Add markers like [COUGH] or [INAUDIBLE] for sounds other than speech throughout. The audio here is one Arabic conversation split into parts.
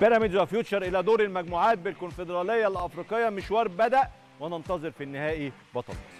بيراميدز وفيوتشر الى دور المجموعات بالكونفدراليه الافريقيه مشوار بدا وننتظر في النهائي بطل مصر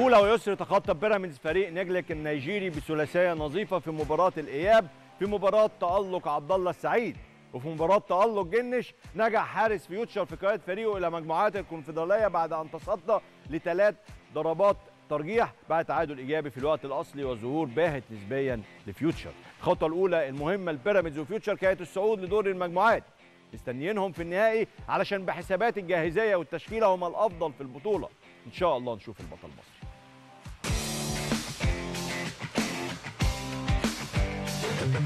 بسهوله ويسر تخطى بيراميدز فريق نجلك النيجيري بثلاثيه نظيفه في مباراه الاياب في مباراه تالق عبد الله السعيد وفي مباراة تألق جنش نجح حارس فيوتشر في قيادة فريقه إلى مجموعات الكونفدرالية بعد أن تصدى لثلاث ضربات ترجيح بعد تعادل إيجابي في الوقت الأصلي وظهور باهت نسبيا لفيوتشر الخطوة الأولى المهمة لبيراميدز وفيوتشر كانت الصعود لدور المجموعات مستنيينهم في النهائي علشان بحسابات الجاهزية والتشكيلة هما الأفضل في البطولة إن شاء الله نشوف البطل مصر يا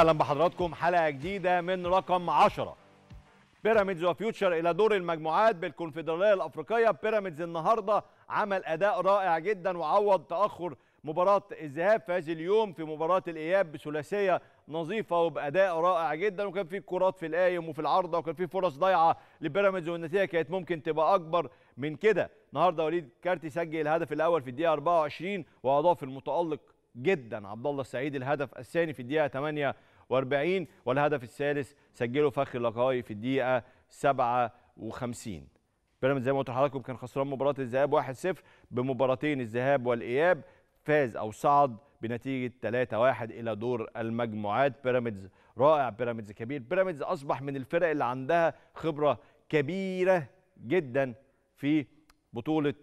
اهلا بحضراتكم حلقه جديده من رقم 10 بيراميدز وفيوتشر الى دور المجموعات بالكونفدراليه الافريقيه بيراميدز النهارده عمل اداء رائع جدا وعوض تاخر مباراه الذهاب في هذا اليوم في مباراه الاياب بثلاثيه نظيفه وباداء رائع جدا وكان في كرات في القايم وفي العارضه وكان في فرص ضايعه لبيراميدز والنتيجه كانت ممكن تبقى اكبر من كده النهارده وليد كارتي سجل الهدف الاول في الدقيقه 24 واضاف المتالق جدا عبد الله السعيد الهدف الثاني في الدقيقه 8 47 والهدف الثالث سجله فخر لقاي في الدقيقه 57 بيراميدز زي ما قلت لحضراتكم كان خسران مباراه الذهاب 1-0 بمباراتين الذهاب والاياب فاز او صعد بنتيجه 3-1 الى دور المجموعات بيراميدز رائع بيراميدز كبير بيراميدز اصبح من الفرق اللي عندها خبره كبيره جدا في بطوله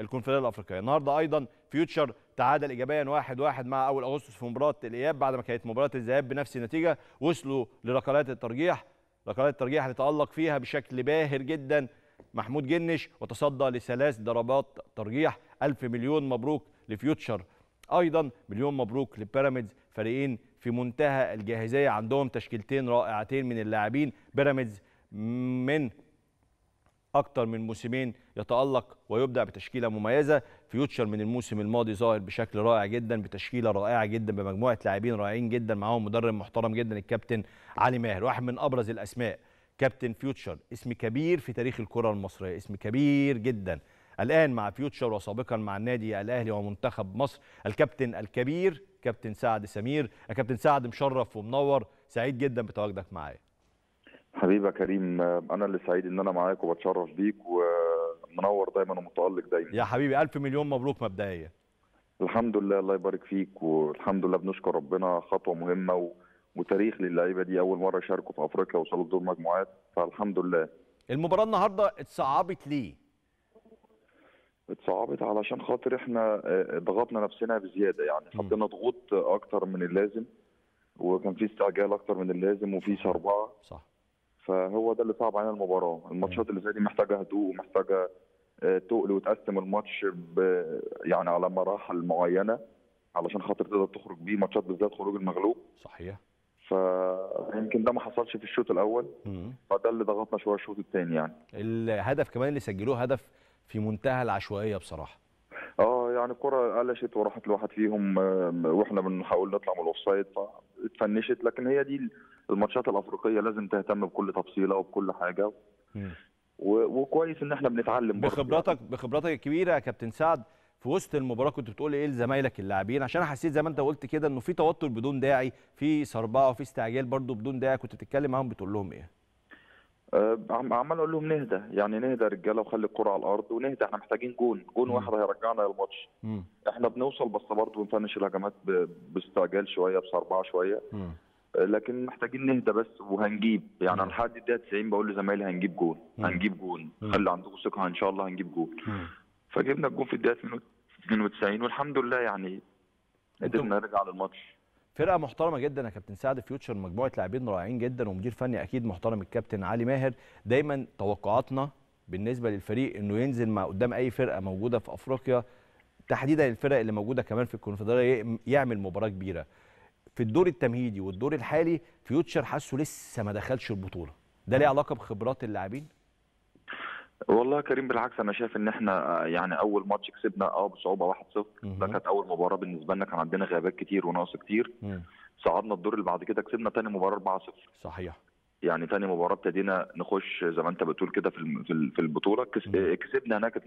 الكونفدراليه الافريقيه النهارده ايضا فيوتشر تعادل ايجابيا 1-1 واحد واحد مع اول اغسطس في مباراه الاياب بعد ما كانت مباراه الذهاب بنفس النتيجه وصلوا لركلات الترجيح ركلات الترجيح اللي تالق فيها بشكل باهر جدا محمود جنش وتصدى لثلاث ضربات ترجيح ألف مليون مبروك لفيوتشر ايضا مليون مبروك لبيراميدز فريقين في منتهى الجاهزيه عندهم تشكيلتين رائعتين من اللاعبين بيراميدز من أكثر من موسمين يتألق ويبدع بتشكيلة مميزة فيوتشر من الموسم الماضي ظاهر بشكل رائع جدا بتشكيلة رائعة جدا بمجموعة لاعبين رائعين جدا معاهم مدرب محترم جدا الكابتن علي ماهر واحد من أبرز الأسماء كابتن فيوتشر اسم كبير في تاريخ الكرة المصرية اسم كبير جدا الآن مع فيوتشر وسابقا مع النادي الأهلي ومنتخب مصر الكابتن الكبير كابتن سعد سمير الكابتن سعد مشرف ومنور سعيد جدا بتواجدك معايا حبيبي يا كريم انا اللي سعيد ان انا معاك وبتشرف بيك ومنور دايما ومتالق دايما يا حبيبي الف مليون مبروك مبدئيا الحمد لله الله يبارك فيك والحمد لله بنشكر ربنا خطوه مهمه و... وتاريخ للعيبه دي اول مره يشاركوا في افريقيا وصلوا دور مجموعات فالحمد لله المباراه النهارده اتصعبت ليه اتصعبت علشان خاطر احنا آه، ضغطنا نفسنا بزياده يعني حطينا ضغوط اكتر من اللازم وكان في استعجال اكتر من اللازم وفي سربعه صح فهو ده اللي صعب علينا المباراه الماتشات اللي زي دي محتاجه هدوء ومحتاجه آه، تقل وتقسم الماتش يعني على مراحل معينه علشان خاطر تقدر تخرج بيه ماتشات بالذات خروج المغلوب صحيح فيمكن ده ما حصلش في الشوط الاول فده اللي ضغطنا شويه الشوط الثاني يعني الهدف كمان اللي سجلوه هدف في منتهى العشوائيه بصراحه اه يعني الكره قلشت وراحت لواحد فيهم آه، واحنا بنحاول نطلع من الاوفسايد فاتفنشت لكن هي دي الماتشات الافريقيه لازم تهتم بكل تفصيله وبكل حاجه و... وكويس ان احنا بنتعلم بخبرتك بخبرتك الكبيره يا كابتن سعد في وسط المباراه كنت بتقول ايه لزمايلك اللاعبين عشان حسيت زي ما انت قلت كده انه في توتر بدون داعي في صربعه وفي استعجال برده بدون داعي كنت بتتكلم معاهم بتقول لهم ايه؟ أه، عمال اقول لهم نهدى يعني نهدى يا رجاله وخلي الكره على الارض ونهدى احنا محتاجين جون جون م. واحد هيرجعنا للماتش احنا بنوصل بس برضه بنفنش الهجمات باستعجال شويه بسربعه شويه لكن محتاجين نهدى بس وهنجيب يعني لحد الدقيقه 90 بقول لزمايلي هنجيب جول هنجيب جول خلي عندكم ثقه ان شاء الله هنجيب جول فجبنا الجول في الدقيقه 92 والحمد لله يعني قدرنا نرجع للماتش فرقه محترمه جدا يا كابتن سعد فيوتشر مجموعه لاعبين رائعين جدا ومدير فني اكيد محترم الكابتن علي ماهر دايما توقعاتنا بالنسبه للفريق انه ينزل مع قدام اي فرقه موجوده في افريقيا تحديدا الفرق اللي موجوده كمان في الكونفدراليه يعمل مباراه كبيره في الدور التمهيدي والدور الحالي فيوتشر حاسه لسه ما دخلش البطوله ده ليه علاقه بخبرات اللاعبين والله كريم بالعكس انا شايف ان احنا آه، يعني اول ماتش كسبنا اه بصعوبه 1-0 ده كانت اول مباراه بالنسبه لنا كان عندنا غيابات كتير ونقص كتير مم. صعدنا الدور اللي بعد كده كسبنا تاني مباراه 4-0 صحيح يعني تاني مباراه ابتدينا نخش زي ما انت بتقول كده في في البطوله آه، كسبنا هناك 2-0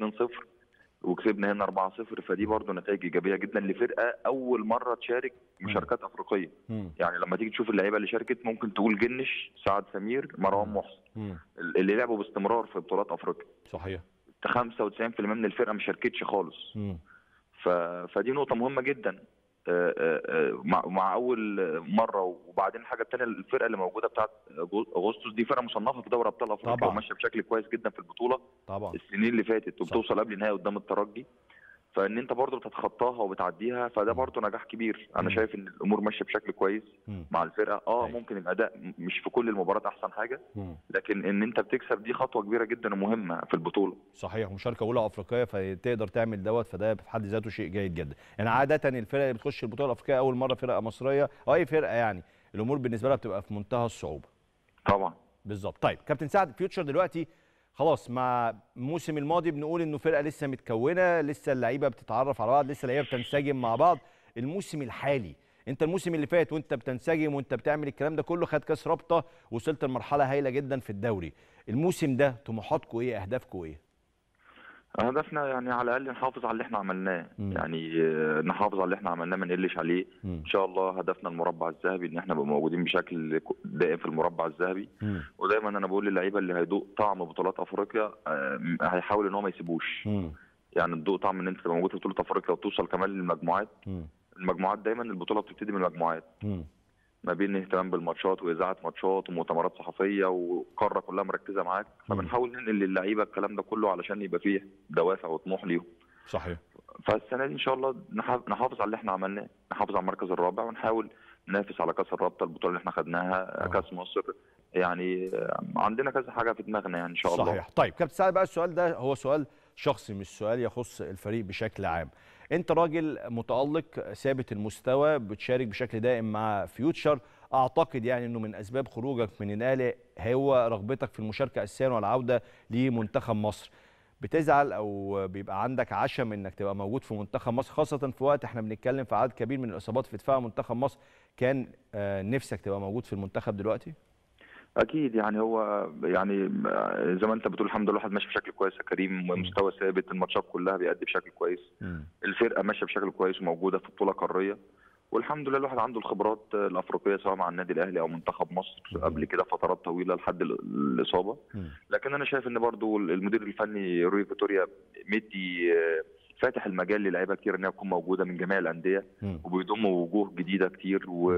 وكسبنا هنا 4-0 فدي برضه نتائج ايجابيه جدا لفرقه اول مره تشارك مشاركات افريقيه مم. يعني لما تيجي تشوف اللعيبه اللي شاركت ممكن تقول جنش سعد سمير مروان محسن اللي لعبوا باستمرار في بطولات افريقيا صحيح 95% من الفرقه ما شاركتش خالص ف... فدي نقطه مهمه جدا مع اول مره وبعدين الحاجه الثانيه الفرقه اللي موجوده بتاعت اغسطس دي فرقه مصنفه في دوري ابطال افريقيا وماشيه بشكل كويس جدا في البطوله طبعا السنين اللي فاتت وبتوصل قبل النهائي قدام الترجي فان انت برضه بتتخطاها وبتعديها فده برضه نجاح كبير انا شايف ان الامور ماشيه بشكل كويس مع الفرقه اه طيب. ممكن الاداء مش في كل المباريات احسن حاجه لكن ان انت بتكسب دي خطوه كبيره جدا ومهمه في البطوله صحيح ومشاركه اولى افريقيه فتقدر تعمل دوت فده في حد ذاته شيء جيد جدا يعني عاده الفرق اللي بتخش البطوله الافريقيه اول مره فرقه مصريه او اي فرقه يعني الامور بالنسبه لها بتبقى في منتهى الصعوبه طبعا بالظبط طيب كابتن سعد فيوتشر دلوقتي خلاص مع الموسم الماضي بنقول انه فرقه لسه متكونه لسه اللعيبه بتتعرف على بعض لسه اللعيبه بتنسجم مع بعض الموسم الحالي انت الموسم اللي فات وانت بتنسجم وانت بتعمل الكلام ده كله خد كاس رابطه وصلت لمرحله هايله جدا في الدوري الموسم ده طموحاتكم ايه اهدافكم ايه هدفنا يعني على الاقل نحافظ على اللي احنا عملناه يعني آه، نحافظ على اللي احنا عملناه ما نقلش عليه ان شاء الله هدفنا المربع الذهبي ان احنا نبقى موجودين بشكل دائم في المربع الذهبي ودايما انا بقول للعيبه اللي هيدوق طعم بطولات افريقيا آه، هيحاول ان هو ما يسيبوش يعني تدوق طعم ان انت تبقى موجود في بطوله افريقيا وتوصل كمان للمجموعات المجموعات دايما البطوله بتبتدي من المجموعات ما بين اهتمام بالماتشات واذاعه ماتشات ومؤتمرات صحفيه والقاره كلها مركزه معاك فبنحاول ننقل للعيبه الكلام ده كله علشان يبقى فيه دوافع وطموح ليهم صحيح فالسنه دي ان شاء الله نحافظ على اللي احنا عملناه نحافظ على المركز الرابع ونحاول ننافس على كاس الرابطه البطوله اللي احنا خدناها آه. كاس مصر يعني عندنا كذا حاجه في دماغنا يعني ان شاء الله صحيح طيب كابتن سعد بقى السؤال ده هو سؤال شخصي مش سؤال يخص الفريق بشكل عام انت راجل متالق ثابت المستوى بتشارك بشكل دائم مع فيوتشر اعتقد يعني انه من اسباب خروجك من الاهلي هو رغبتك في المشاركه اساسا والعوده لمنتخب مصر بتزعل او بيبقى عندك عشم انك تبقى موجود في منتخب مصر خاصه في وقت احنا بنتكلم في عدد كبير من الاصابات في دفاع منتخب مصر كان آه، نفسك تبقى موجود في المنتخب دلوقتي اكيد يعني هو يعني زي ما انت بتقول الحمد لله الواحد ماشي بشكل كويس يا كريم مستوى ثابت الماتشات كلها بيأدي بشكل كويس الفرقه ماشيه بشكل كويس وموجوده في بطوله قاريه والحمد لله الواحد عنده الخبرات الافريقيه سواء مع النادي الاهلي او منتخب مصر قبل كده فترات طويله لحد الاصابه لكن انا شايف ان برضو المدير الفني روي فيتوريا مدي آه، فاتح المجال للعيبه كتير انها تكون موجوده من جميع الانديه وبيضم وجوه جديده كتير و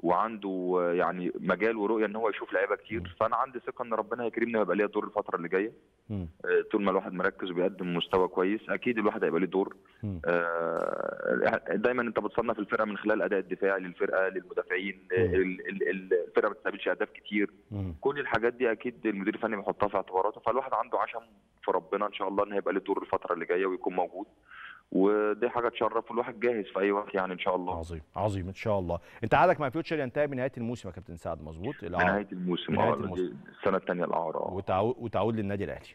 وعنده يعني مجال ورؤيه ان هو يشوف لعيبه كتير فانا عندي ثقه ان ربنا هيكرمني ويبقى ليا دور الفتره اللي جايه آه، طول ما الواحد مركز وبيقدم مستوى كويس اكيد الواحد هيبقى ليه دور آه، دايما انت بتصنف الفرقه من خلال اداء الدفاع للفرقه للمدافعين آه، الفرقه ما بتستقبلش اهداف كتير كل الحاجات دي اكيد المدير الفني بيحطها في اعتباراته فالواحد عنده عشم في ربنا ان شاء الله ان هيبقى ليه دور الفتره اللي جايه ويكون موجود ودي حاجه تشرف الواحد جاهز في اي وقت يعني ان شاء الله عظيم عظيم ان شاء الله انت عادك مع فيوتشر ينتهي بنهايه الموسم يا كابتن سعد مظبوط نهايه الموسم آه، نهايه الموسم السنه الثانيه الاعاره آه. وتعود وتعود للنادي الاهلي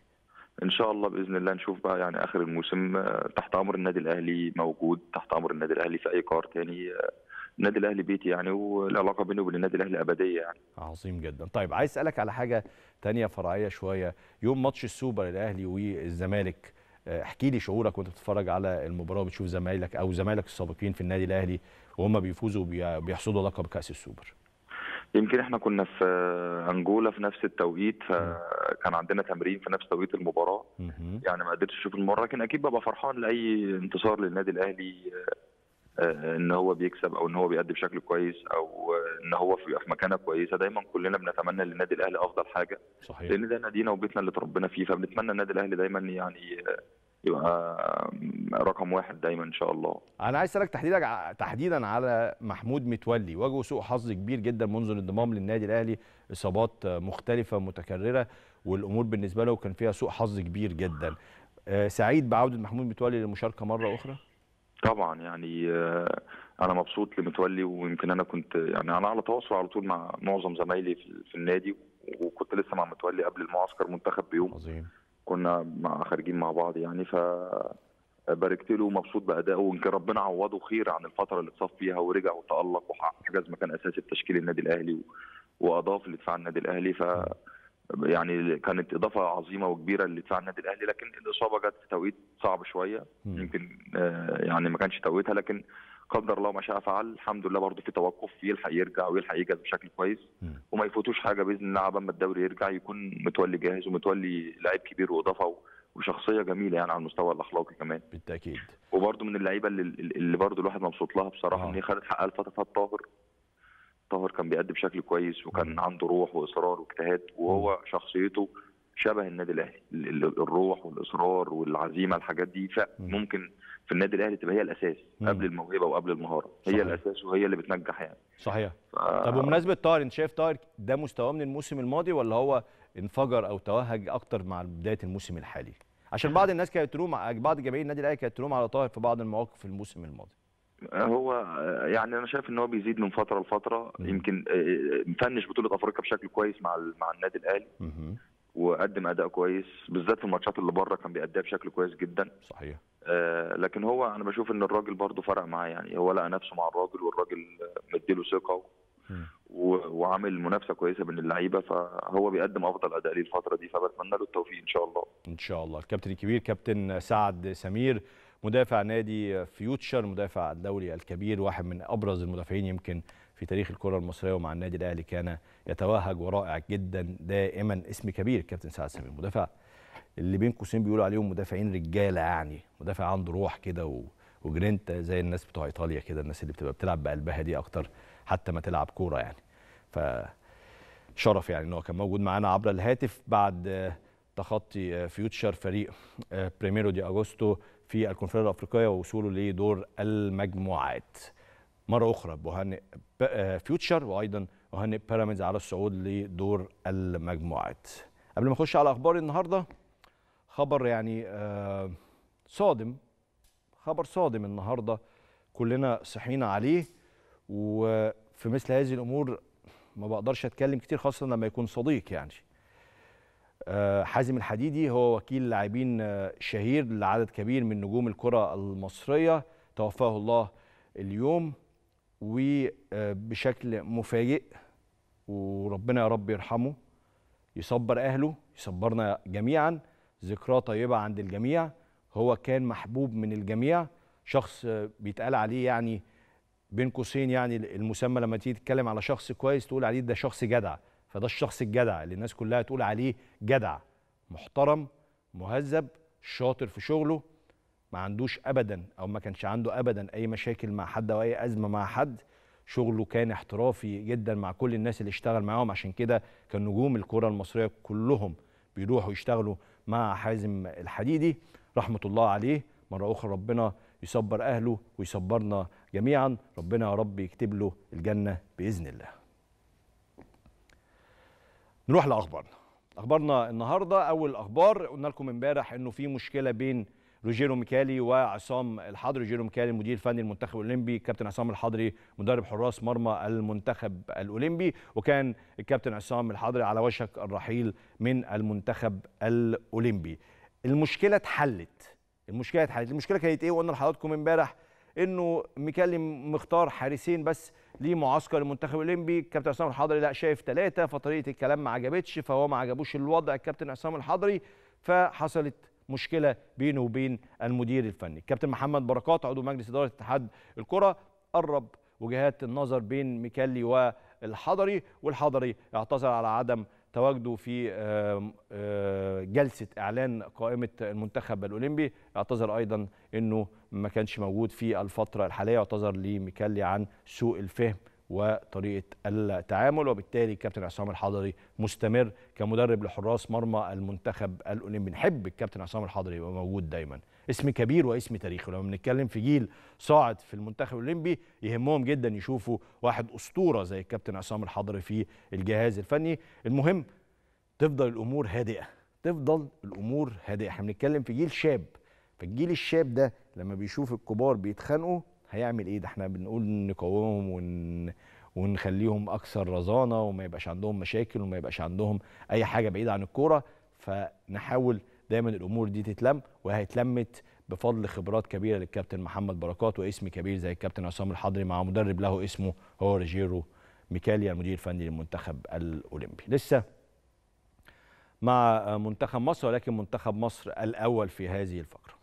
ان شاء الله باذن الله نشوف بقى يعني اخر الموسم آه، تحت امر النادي الاهلي موجود تحت امر النادي الاهلي في اي قرار ثاني النادي الاهلي بيتي يعني والعلاقه بينه وبين النادي الاهلي ابديه يعني عظيم جدا طيب عايز اسالك على حاجه ثانيه فرعيه شويه يوم ماتش السوبر الاهلي والزمالك آه، احكي لي شعورك وانت بتتفرج على المباراه وبتشوف زمايلك او زمايلك السابقين في النادي الاهلي وهم بيفوزوا وبيحصدوا لقب كاس السوبر يمكن احنا كنا في انجولا في نفس التوقيت فكان عندنا تمرين في نفس توقيت المباراه يعني ما قدرتش اشوف المباراه لكن اكيد ببقى فرحان لاي انتصار للنادي الاهلي آه، آه، ان هو بيكسب او ان هو بيأدي بشكل كويس او آه، ان هو في مكانه كويسه دايما كلنا بنتمنى للنادي الاهلي افضل حاجه صحيح. لان ده نادينا وبيتنا اللي تربينا فيه فبنتمنى النادي الاهلي دايما يعني آه، يبقى رقم واحد دايما ان شاء الله انا عايز اسالك تحديدا تحديدا على محمود متولي واجهه سوء حظ كبير جدا منذ الانضمام للنادي الاهلي اصابات مختلفه متكرره والامور بالنسبه له كان فيها سوء حظ كبير جدا سعيد بعوده محمود متولي للمشاركه مره اخرى طبعا يعني آه، انا مبسوط لمتولي ويمكن انا كنت يعني انا على تواصل على طول مع معظم زمايلي في النادي وكنت لسه مع متولي قبل المعسكر منتخب بيوم عظيم كنا مع خارجين مع بعض يعني ف باركت له ومبسوط بادائه ويمكن ربنا عوضه خير عن الفتره اللي اتصاب فيها ورجع وتالق وحجز مكان اساسي في تشكيل النادي الاهلي واضاف لدفاع النادي الاهلي ف يعني كانت اضافه عظيمه وكبيره لدفاع النادي الاهلي لكن الاصابه جت في توقيت صعب شويه يمكن آه، يعني ما كانش توقيتها لكن قدر الله ما شاء فعل الحمد لله برضه في توقف يلحق يرجع ويلحق يجهز بشكل كويس وما يفوتوش حاجه باذن الله عبال الدوري يرجع يكون متولي جاهز ومتولي لعيب كبير واضافه وشخصيه جميله يعني على المستوى الاخلاقي كمان بالتاكيد وبرده من اللعيبه اللي, اللي الواحد مبسوط لها بصراحه آه. ان هي خدت حقها لفتره الطاهر طاهر طاهر كان بيأدي بشكل كويس وكان عنده روح واصرار واجتهاد وهو شخصيته شبه النادي الاهلي الروح والاصرار والعزيمه الحاجات دي فممكن في النادي الاهلي تبقى هي الاساس قبل الموهبه وقبل المهاره هي صحيح. الاساس وهي اللي بتنجح يعني صحيح ف... طب بمناسبه طاهر انت شايف طاهر ده مستواه من الموسم الماضي ولا هو انفجر او توهج اكتر مع بدايه الموسم الحالي عشان بعض الناس كانت تلوم بعض جماهير النادي الاهلي كانت تلوم على طاهر في بعض المواقف في الموسم الماضي هو يعني انا شايف ان هو بيزيد من فتره لفتره يمكن مفنش آه، بطوله افريقيا بشكل كويس مع مع النادي الاهلي وقدم اداء كويس بالذات في الماتشات اللي بره كان بيأديها بشكل كويس جدا صحيح آه، لكن هو انا بشوف ان الراجل برضه فرق معاه يعني هو لقى نفسه مع الراجل والراجل مديله ثقه وعامل منافسه كويسه بين اللعيبه فهو بيقدم افضل اداء ليه الفتره دي فبتمنى له التوفيق ان شاء الله. ان شاء الله، الكابتن الكبير كابتن سعد سمير مدافع نادي فيوتشر مدافع الدوري الكبير واحد من ابرز المدافعين يمكن في تاريخ الكره المصريه ومع النادي الاهلي كان يتوهج ورائع جدا دائما اسم كبير الكابتن سعد سمير مدافع اللي بين قوسين بيقولوا عليهم مدافعين رجاله يعني مدافع عنده روح كده وجرينتا زي الناس بتوع ايطاليا كده الناس اللي بتبقى بتلعب بقلبها دي اكتر حتى ما تلعب كوره يعني ف شرف يعني ان هو كان موجود معانا عبر الهاتف بعد تخطي فيوتشر فريق بريميرو دي اغوستو في الكونفدراليه الافريقيه ووصوله لدور المجموعات مره اخرى بهنئ آه، فيوتشر وايضا اهنئ بيراميدز على الصعود لدور المجموعات قبل ما اخش على اخبار النهارده خبر يعني آه، صادم خبر صادم النهارده كلنا صحينا عليه وفي مثل هذه الامور ما بقدرش اتكلم كتير خاصه لما يكون صديق يعني آه، حازم الحديدي هو وكيل لاعبين آه، شهير لعدد كبير من نجوم الكرة المصرية توفاه الله اليوم وبشكل آه، مفاجئ وربنا يا رب يرحمه يصبر أهله يصبرنا جميعا ذكراه طيبة عند الجميع هو كان محبوب من الجميع شخص بيتقال عليه يعني بين قوسين يعني المسمى لما تيجي تتكلم على شخص كويس تقول عليه ده شخص جدع فده الشخص الجدع اللي الناس كلها تقول عليه جدع محترم مهذب شاطر في شغله ما عندوش ابدا او ما كانش عنده ابدا اي مشاكل مع حد او اي ازمه مع حد شغله كان احترافي جدا مع كل الناس اللي اشتغل معاهم عشان كده كان نجوم الكره المصريه كلهم بيروحوا يشتغلوا مع حازم الحديدي رحمه الله عليه مره اخرى ربنا يصبر اهله ويصبرنا جميعا ربنا يا رب يكتب له الجنه باذن الله نروح لاخبارنا اخبارنا النهارده اول اخبار قلنا لكم امبارح انه في مشكله بين روجيرو ميكالي وعصام الحضري روجيرو ميكالي المدير الفني المنتخب الاولمبي كابتن عصام الحضري مدرب حراس مرمى المنتخب الاولمبي وكان الكابتن عصام الحضري على وشك الرحيل من المنتخب الاولمبي المشكله اتحلت المشكله اتحلت المشكله كانت ايه وقلنا لحضراتكم امبارح انه ميكالي مختار حارسين بس ليه معسكر المنتخب الاولمبي الكابتن عصام الحضري لا شايف ثلاثه فطريقه الكلام ما عجبتش فهو ما عجبوش الوضع الكابتن عصام الحضري فحصلت مشكله بينه وبين المدير الفني الكابتن محمد بركات عضو مجلس اداره اتحاد الكره قرب وجهات النظر بين ميكالي والحضري والحضري اعتذر على عدم تواجده في آه، جلسه اعلان قائمه المنتخب الاولمبي اعتذر ايضا انه ما كانش موجود في الفتره الحاليه اعتذر لميكالي عن سوء الفهم وطريقه التعامل وبالتالي الكابتن عصام الحضري مستمر كمدرب لحراس مرمى المنتخب الاولمبي نحب الكابتن عصام الحضري يبقى موجود دايما اسم كبير واسم تاريخي لما بنتكلم في جيل صاعد في المنتخب الاولمبي يهمهم جدا يشوفوا واحد اسطوره زي الكابتن عصام الحضري في الجهاز الفني المهم تفضل الامور هادئه تفضل الامور هادئه احنا بنتكلم في جيل شاب فالجيل الشاب ده لما بيشوف الكبار بيتخانقوا هيعمل ايه ده احنا بنقول نقومهم ون... ونخليهم اكثر رزانه وما يبقاش عندهم مشاكل وما يبقاش عندهم اي حاجه بعيده عن الكوره فنحاول دايما الامور دي تتلم وهي اتلمت بفضل خبرات كبيره للكابتن محمد بركات واسم كبير زي الكابتن عصام الحضري مع مدرب له اسمه هو ريجيرو ميكاليا المدير الفني للمنتخب الاولمبي لسه مع منتخب مصر ولكن منتخب مصر الاول في هذه الفقره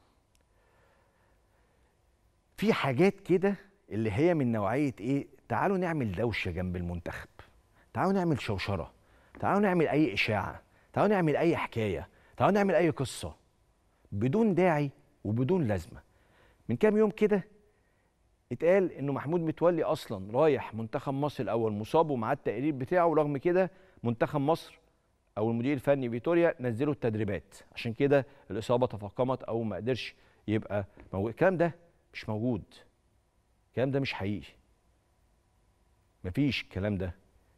في حاجات كده اللي هي من نوعيه ايه تعالوا نعمل دوشه جنب المنتخب تعالوا نعمل شوشره تعالوا نعمل اي اشاعه تعالوا نعمل اي حكايه تعالوا نعمل اي قصه بدون داعي وبدون لازمه من كام يوم كده اتقال انه محمود متولي اصلا رايح منتخب مصر الاول مصاب ومعاه التقرير بتاعه ورغم كده منتخب مصر او المدير الفني فيتوريا نزلوا التدريبات عشان كده الاصابه تفاقمت او ما قدرش يبقى موجود الكلام ده مش موجود الكلام ده مش حقيقي مفيش الكلام ده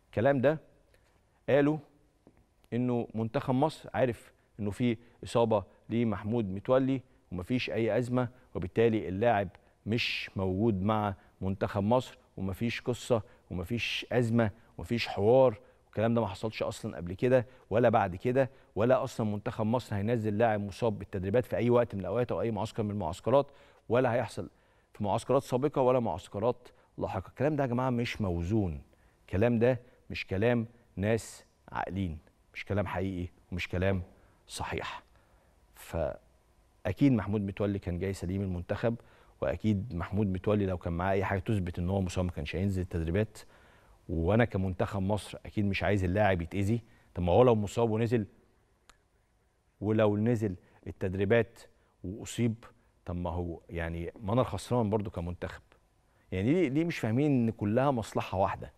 الكلام ده قالوا انه منتخب مصر عارف انه في اصابه لمحمود متولي ومفيش اي ازمه وبالتالي اللاعب مش موجود مع منتخب مصر ومفيش قصه ومفيش ازمه ومفيش حوار والكلام ده ما حصلش اصلا قبل كده ولا بعد كده ولا اصلا منتخب مصر هينزل لاعب مصاب بالتدريبات في اي وقت من الاوقات او اي معسكر من المعسكرات ولا هيحصل في معسكرات سابقه ولا معسكرات لاحقه الكلام ده يا جماعه مش موزون الكلام ده مش كلام ناس عاقلين مش كلام حقيقي ومش كلام صحيح فاكيد محمود متولي كان جاي سليم المنتخب واكيد محمود متولي لو كان معاه اي حاجه تثبت ان هو مصاب ما كانش هينزل التدريبات وانا كمنتخب مصر اكيد مش عايز اللاعب يتاذي طب ما هو لو مصاب ونزل ولو نزل التدريبات واصيب طب ما هو يعني ما انا الخسران برضو كمنتخب يعني ليه ليه مش فاهمين ان كلها مصلحه واحده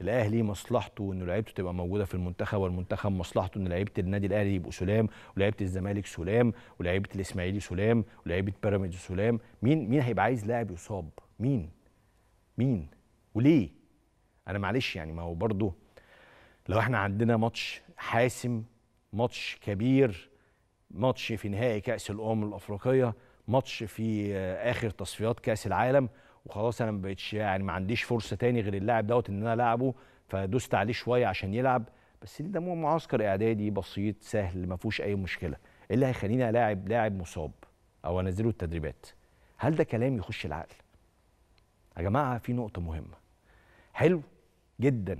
الاهلي مصلحته ان لعيبته تبقى موجوده في المنتخب والمنتخب مصلحته ان لعيبه النادي الاهلي يبقوا سلام ولعيبه الزمالك سلام ولعيبه الاسماعيلي سلام ولعيبه بيراميدز سلام مين مين هيبقى عايز لاعب يصاب مين مين وليه انا معلش يعني ما هو برضه لو احنا عندنا ماتش حاسم ماتش كبير ماتش في نهائي كاس الامم الافريقيه ماتش في اخر تصفيات كاس العالم وخلاص انا ما بقتش يعني ما عنديش فرصه تاني غير اللاعب دوت ان انا العبه فدوست عليه شويه عشان يلعب بس ده معسكر اعدادي بسيط سهل ما فيهوش اي مشكله ايه اللي هيخليني الاعب لاعب مصاب او انزله التدريبات هل ده كلام يخش العقل يا جماعه في نقطه مهمه حلو جدا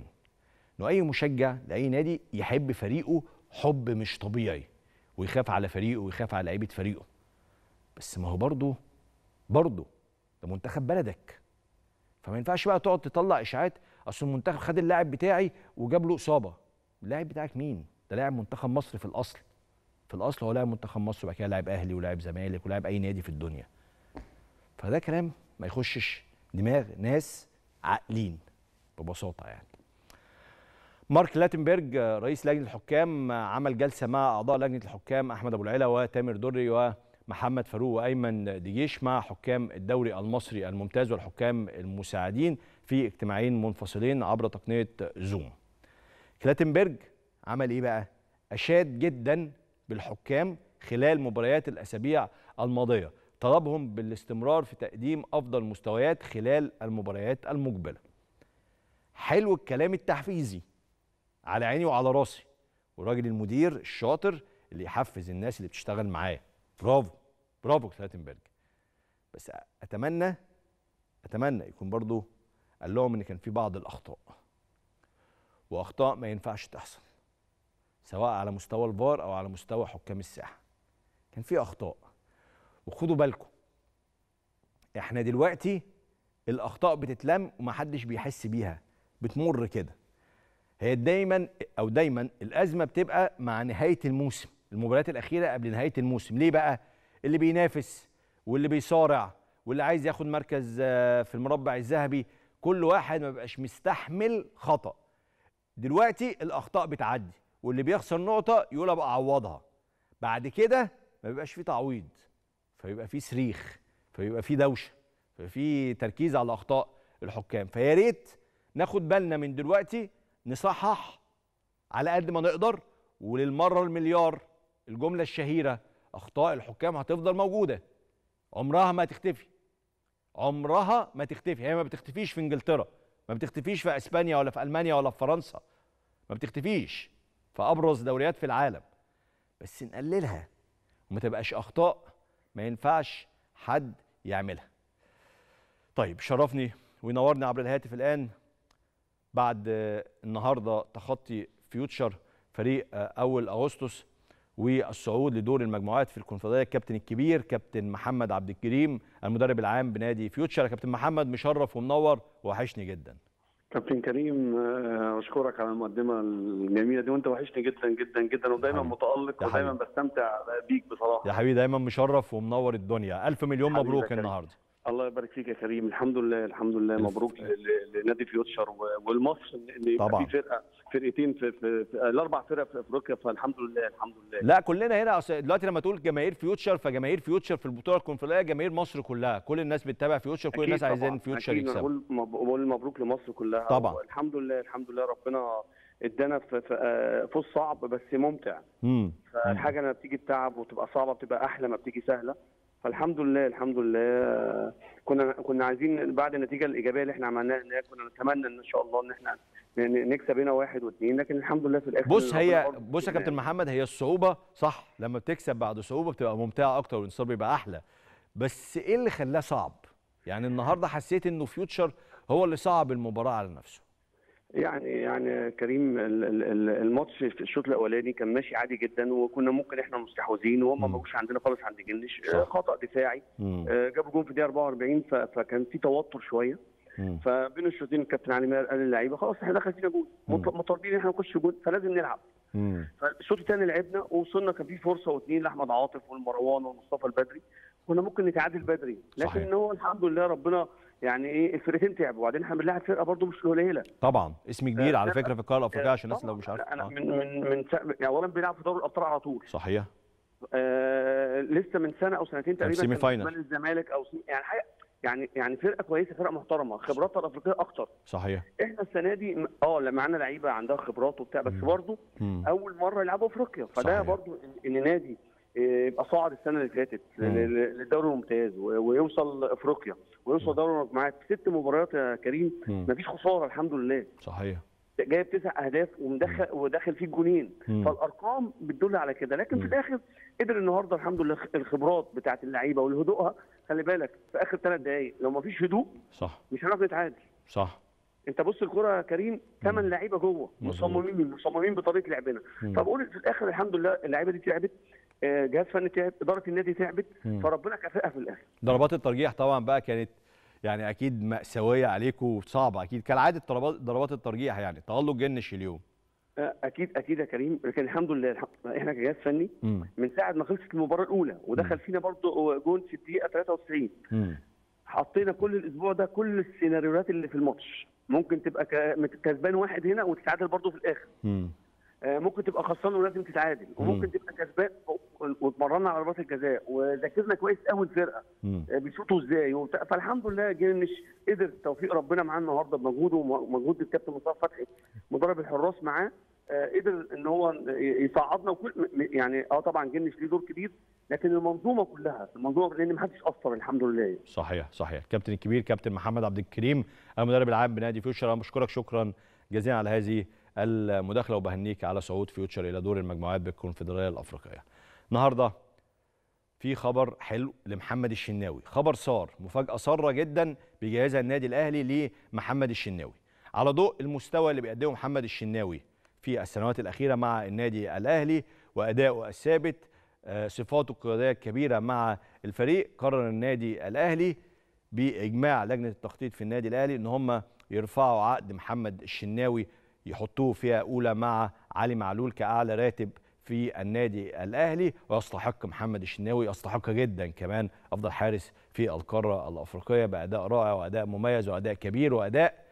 انه اي مشجع لاي نادي يحب فريقه حب مش طبيعي ويخاف على فريقه ويخاف على لعيبه فريقه بس ما هو برضه برضه منتخب بلدك فما ينفعش بقى تقعد تطلع اشاعات اصل المنتخب خد اللاعب بتاعي وجاب له اصابه اللاعب بتاعك مين ده لاعب منتخب مصر في الاصل في الاصل هو لاعب منتخب مصر وبعد كده لاعب اهلي ولاعب زمالك ولاعب اي نادي في الدنيا فده كلام ما يخشش دماغ ناس عاقلين ببساطه يعني مارك لاتنبرج رئيس لجنه الحكام عمل جلسه مع اعضاء لجنه الحكام احمد ابو العلا وتامر دري و محمد فاروق وايمن دجيش مع حكام الدوري المصري الممتاز والحكام المساعدين في اجتماعين منفصلين عبر تقنيه زوم كلاتنبرج عمل ايه بقى اشاد جدا بالحكام خلال مباريات الاسابيع الماضيه طلبهم بالاستمرار في تقديم افضل مستويات خلال المباريات المقبله حلو الكلام التحفيزي على عيني وعلى راسي والراجل المدير الشاطر اللي يحفز الناس اللي بتشتغل معاه برافو برافو كلاتنبرج بس اتمنى اتمنى يكون برضو قال لهم ان كان في بعض الاخطاء واخطاء ما ينفعش تحصل سواء على مستوى الفار او على مستوى حكام الساحه كان في اخطاء وخدوا بالكم احنا دلوقتي الاخطاء بتتلم ومحدش بيحس بيها بتمر كده هي دايما او دايما الازمه بتبقى مع نهايه الموسم المباريات الاخيره قبل نهايه الموسم ليه بقى اللي بينافس واللي بيصارع واللي عايز ياخد مركز آه، في المربع الذهبي كل واحد ما بيبقاش مستحمل خطا دلوقتي الاخطاء بتعدي واللي بيخسر نقطه يقول ابقى اعوضها بعد كده ما بيبقاش فيه تعويض فيبقى فيه صريخ فيبقى فيه دوشه فيبقى فيه تركيز على اخطاء الحكام فيا ريت ناخد بالنا من دلوقتي نصحح على قد ما نقدر وللمره المليار الجملة الشهيرة أخطاء الحكام هتفضل موجودة عمرها ما تختفي عمرها ما تختفي هي ما بتختفيش في انجلترا ما بتختفيش في اسبانيا ولا في المانيا ولا في فرنسا ما بتختفيش في ابرز دوريات في العالم بس نقللها وما تبقاش اخطاء ما ينفعش حد يعملها طيب شرفني وينورني عبر الهاتف الان بعد النهارده تخطي فيوتشر فريق اول اغسطس والصعود لدور المجموعات في الكونفدراليه الكابتن الكبير كابتن محمد عبد الكريم المدرب العام بنادي فيوتشر يا كابتن محمد مشرف ومنور وحشني جدا كابتن كريم آه، اشكرك على المقدمه الجميله دي وانت وحشني جدا جدا جدا ودايما متالق ودايما بستمتع بيك بصراحه يا حبيبي دايما مشرف ومنور الدنيا الف مليون مبروك النهارده الله يبارك فيك يا كريم الحمد لله الحمد لله مبروك آه. لنادي فيوتشر ولمصر ان يبقى في فرقه فرقتين في, في, في الاربع فرق في افريقيا فالحمد لله الحمد لله لا كلنا هنا اصل دلوقتي لما تقول جماهير فيوتشر فجماهير فيوتشر في البطوله الكونفدراليه جماهير مصر كلها كل الناس بتتابع فيوتشر كل الناس عايزين فيوتشر يكسب بقول بقول مبروك لمصر كلها طبعا الحمد لله الحمد لله ربنا ادانا في آه، فوز صعب بس ممتع امم فالحاجه لما بتيجي بتعب وتبقى صعبه بتبقى احلى ما بتيجي سهله فالحمد لله الحمد لله كنا كنا عايزين بعد النتيجه الايجابيه اللي احنا عملناها هناك كنا نتمنى ان شاء الله ان احنا نكسب هنا واحد واثنين لكن الحمد لله في الاخر بص هي بص يا كابتن محمد هي الصعوبه صح لما بتكسب بعد صعوبه بتبقى ممتعه اكتر والانتصار بيبقى احلى بس ايه اللي خلاه صعب؟ يعني النهارده حسيت انه فيوتشر هو اللي صعب المباراه على نفسه يعني يعني كريم الماتش في الشوط الاولاني كان ماشي عادي جدا وكنا ممكن احنا مستحوذين وهم ما جوش عندنا خالص عند جنش آه، خطا دفاعي آه، جابوا جون في الدقيقه 44 فكان في توتر شويه فبين الشوطين الكابتن علي مير قال للعيبه خلاص احنا دخلنا جول مطالبين ان احنا نخش جول فلازم نلعب فالشوط الثاني لعبنا ووصلنا كان في فرصه واثنين لاحمد عاطف والمروان ومصطفى البدري كنا ممكن نتعادل بدري لكن صحيح. هو الحمد لله ربنا يعني ايه الفرقتين تعبوا وبعدين احنا بنلاعب فرقه برده مش قليله طبعا اسم كبير آه، على فكره في القاره الافريقيه آه، عشان الناس لو مش عارفه انا من من من يعني اولا بيلعب في دوري الابطال على طول صحيح آه لسه من سنه او سنتين تقريبا كان سيمي فاينل الزمالك او سمي يعني حاجه يعني يعني فرقه كويسه فرقه محترمه خبراتها الافريقيه اكتر صحيح احنا السنه دي اه لا معانا لعيبه عندها خبرات وبتاع بس برضه اول مره يلعبوا افريقيا فده برضه ان نادي آه، يبقى صاعد السنه اللي فاتت للدوري الممتاز ويوصل افريقيا ويوصل دوري المجموعات ست مباريات يا كريم مفيش خساره الحمد لله صحيح جايب تسع اهداف ومدخل وداخل فيه جونين فالارقام بتدل على كده لكن في الاخر قدر النهارده الحمد لله الخبرات بتاعه اللعيبه والهدوءها خلي بالك في اخر ثلاث دقائق لو ما فيش هدوء صح مش هنعرف نتعادل صح انت بص الكره يا كريم ثمان لعيبه جوه مصممين مصممين بطريقه لعبنا فبقول في الاخر الحمد لله اللعيبه دي تعبت آه، جهاز فني تعب اداره النادي تعبت فربنا كافئها في الاخر ضربات الترجيح طبعا بقى كانت يعني اكيد ماساويه عليكم وصعبه اكيد كالعاده ضربات الترجيح يعني تالق جنش اليوم اكيد اكيد يا كريم لكن الحمد لله احنا كجهاز فني من ساعه ما خلصت المباراه الاولى ودخل فينا برضه جون في الدقيقه 93 حطينا كل الاسبوع ده كل السيناريوهات اللي في الماتش ممكن تبقى كسبان واحد هنا وتتعادل برضه في الاخر آه، ممكن تبقى خسران ولازم تتعادل وممكن تبقى كسبان واتمرنا على ضربات الجزاء وذاكرنا كويس قوي الفرقه آه، بيشوطوا ازاي وبتاع فالحمد لله جنش قدر توفيق ربنا معاه النهارده بمجهوده ومجهود الكابتن مصطفى فتحي مدرب الحراس معاه آه، قدر ان هو يصعدنا وكل يعني اه طبعا جنش ليه دور كبير لكن المنظومه كلها المنظومه لان ما حدش اثر الحمد لله صحيح صحيح كابتن الكبير كابتن محمد عبد الكريم المدرب العام بنادي فيوتشر انا بشكرك شكرا جزيلا على هذه المداخله وبهنيك على صعود فيوتشر الى دور المجموعات بالكونفدراليه الافريقيه النهارده في خبر حلو لمحمد الشناوي خبر صار مفاجاه ساره جدا بجهاز النادي الاهلي لمحمد الشناوي على ضوء المستوى اللي بيقدمه محمد الشناوي في السنوات الأخيرة مع النادي الأهلي وأداؤه الثابت آه، صفاته القيادية الكبيرة مع الفريق قرر النادي الأهلي بإجماع لجنة التخطيط في النادي الأهلي إن هم يرفعوا عقد محمد الشناوي يحطوه فيها أولى مع علي معلول كأعلى راتب في النادي الاهلي ويستحق محمد الشناوي يستحق جدا كمان افضل حارس في القاره الافريقيه باداء رائع واداء مميز واداء كبير واداء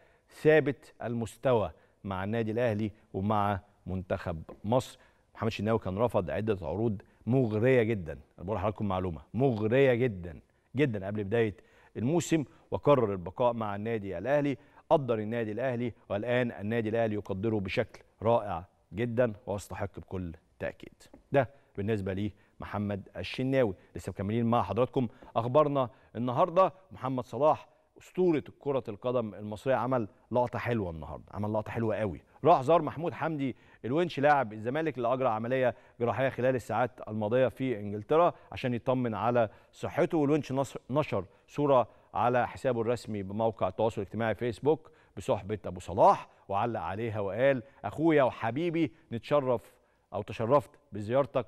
ثابت المستوى مع النادي الاهلي ومع منتخب مصر محمد الشناوي كان رفض عده عروض مغريه جدا بقول لحضراتكم معلومه مغريه جدا جدا قبل بدايه الموسم وقرر البقاء مع النادي الاهلي قدر النادي الاهلي والان النادي الاهلي يقدره بشكل رائع جدا ويستحق بكل تاكيد ده بالنسبه لي محمد الشناوي لسه مكملين مع حضراتكم اخبارنا النهارده محمد صلاح اسطوره كره القدم المصريه عمل لقطه حلوه النهارده عمل لقطه حلوه قوي راح زار محمود حمدي الونش لاعب الزمالك اللي اجرى عمليه جراحيه خلال الساعات الماضيه في انجلترا عشان يطمن على صحته والونش نشر صوره على حسابه الرسمي بموقع التواصل الاجتماعي فيسبوك بصحبه ابو صلاح وعلق عليها وقال اخويا وحبيبي نتشرف او تشرفت بزيارتك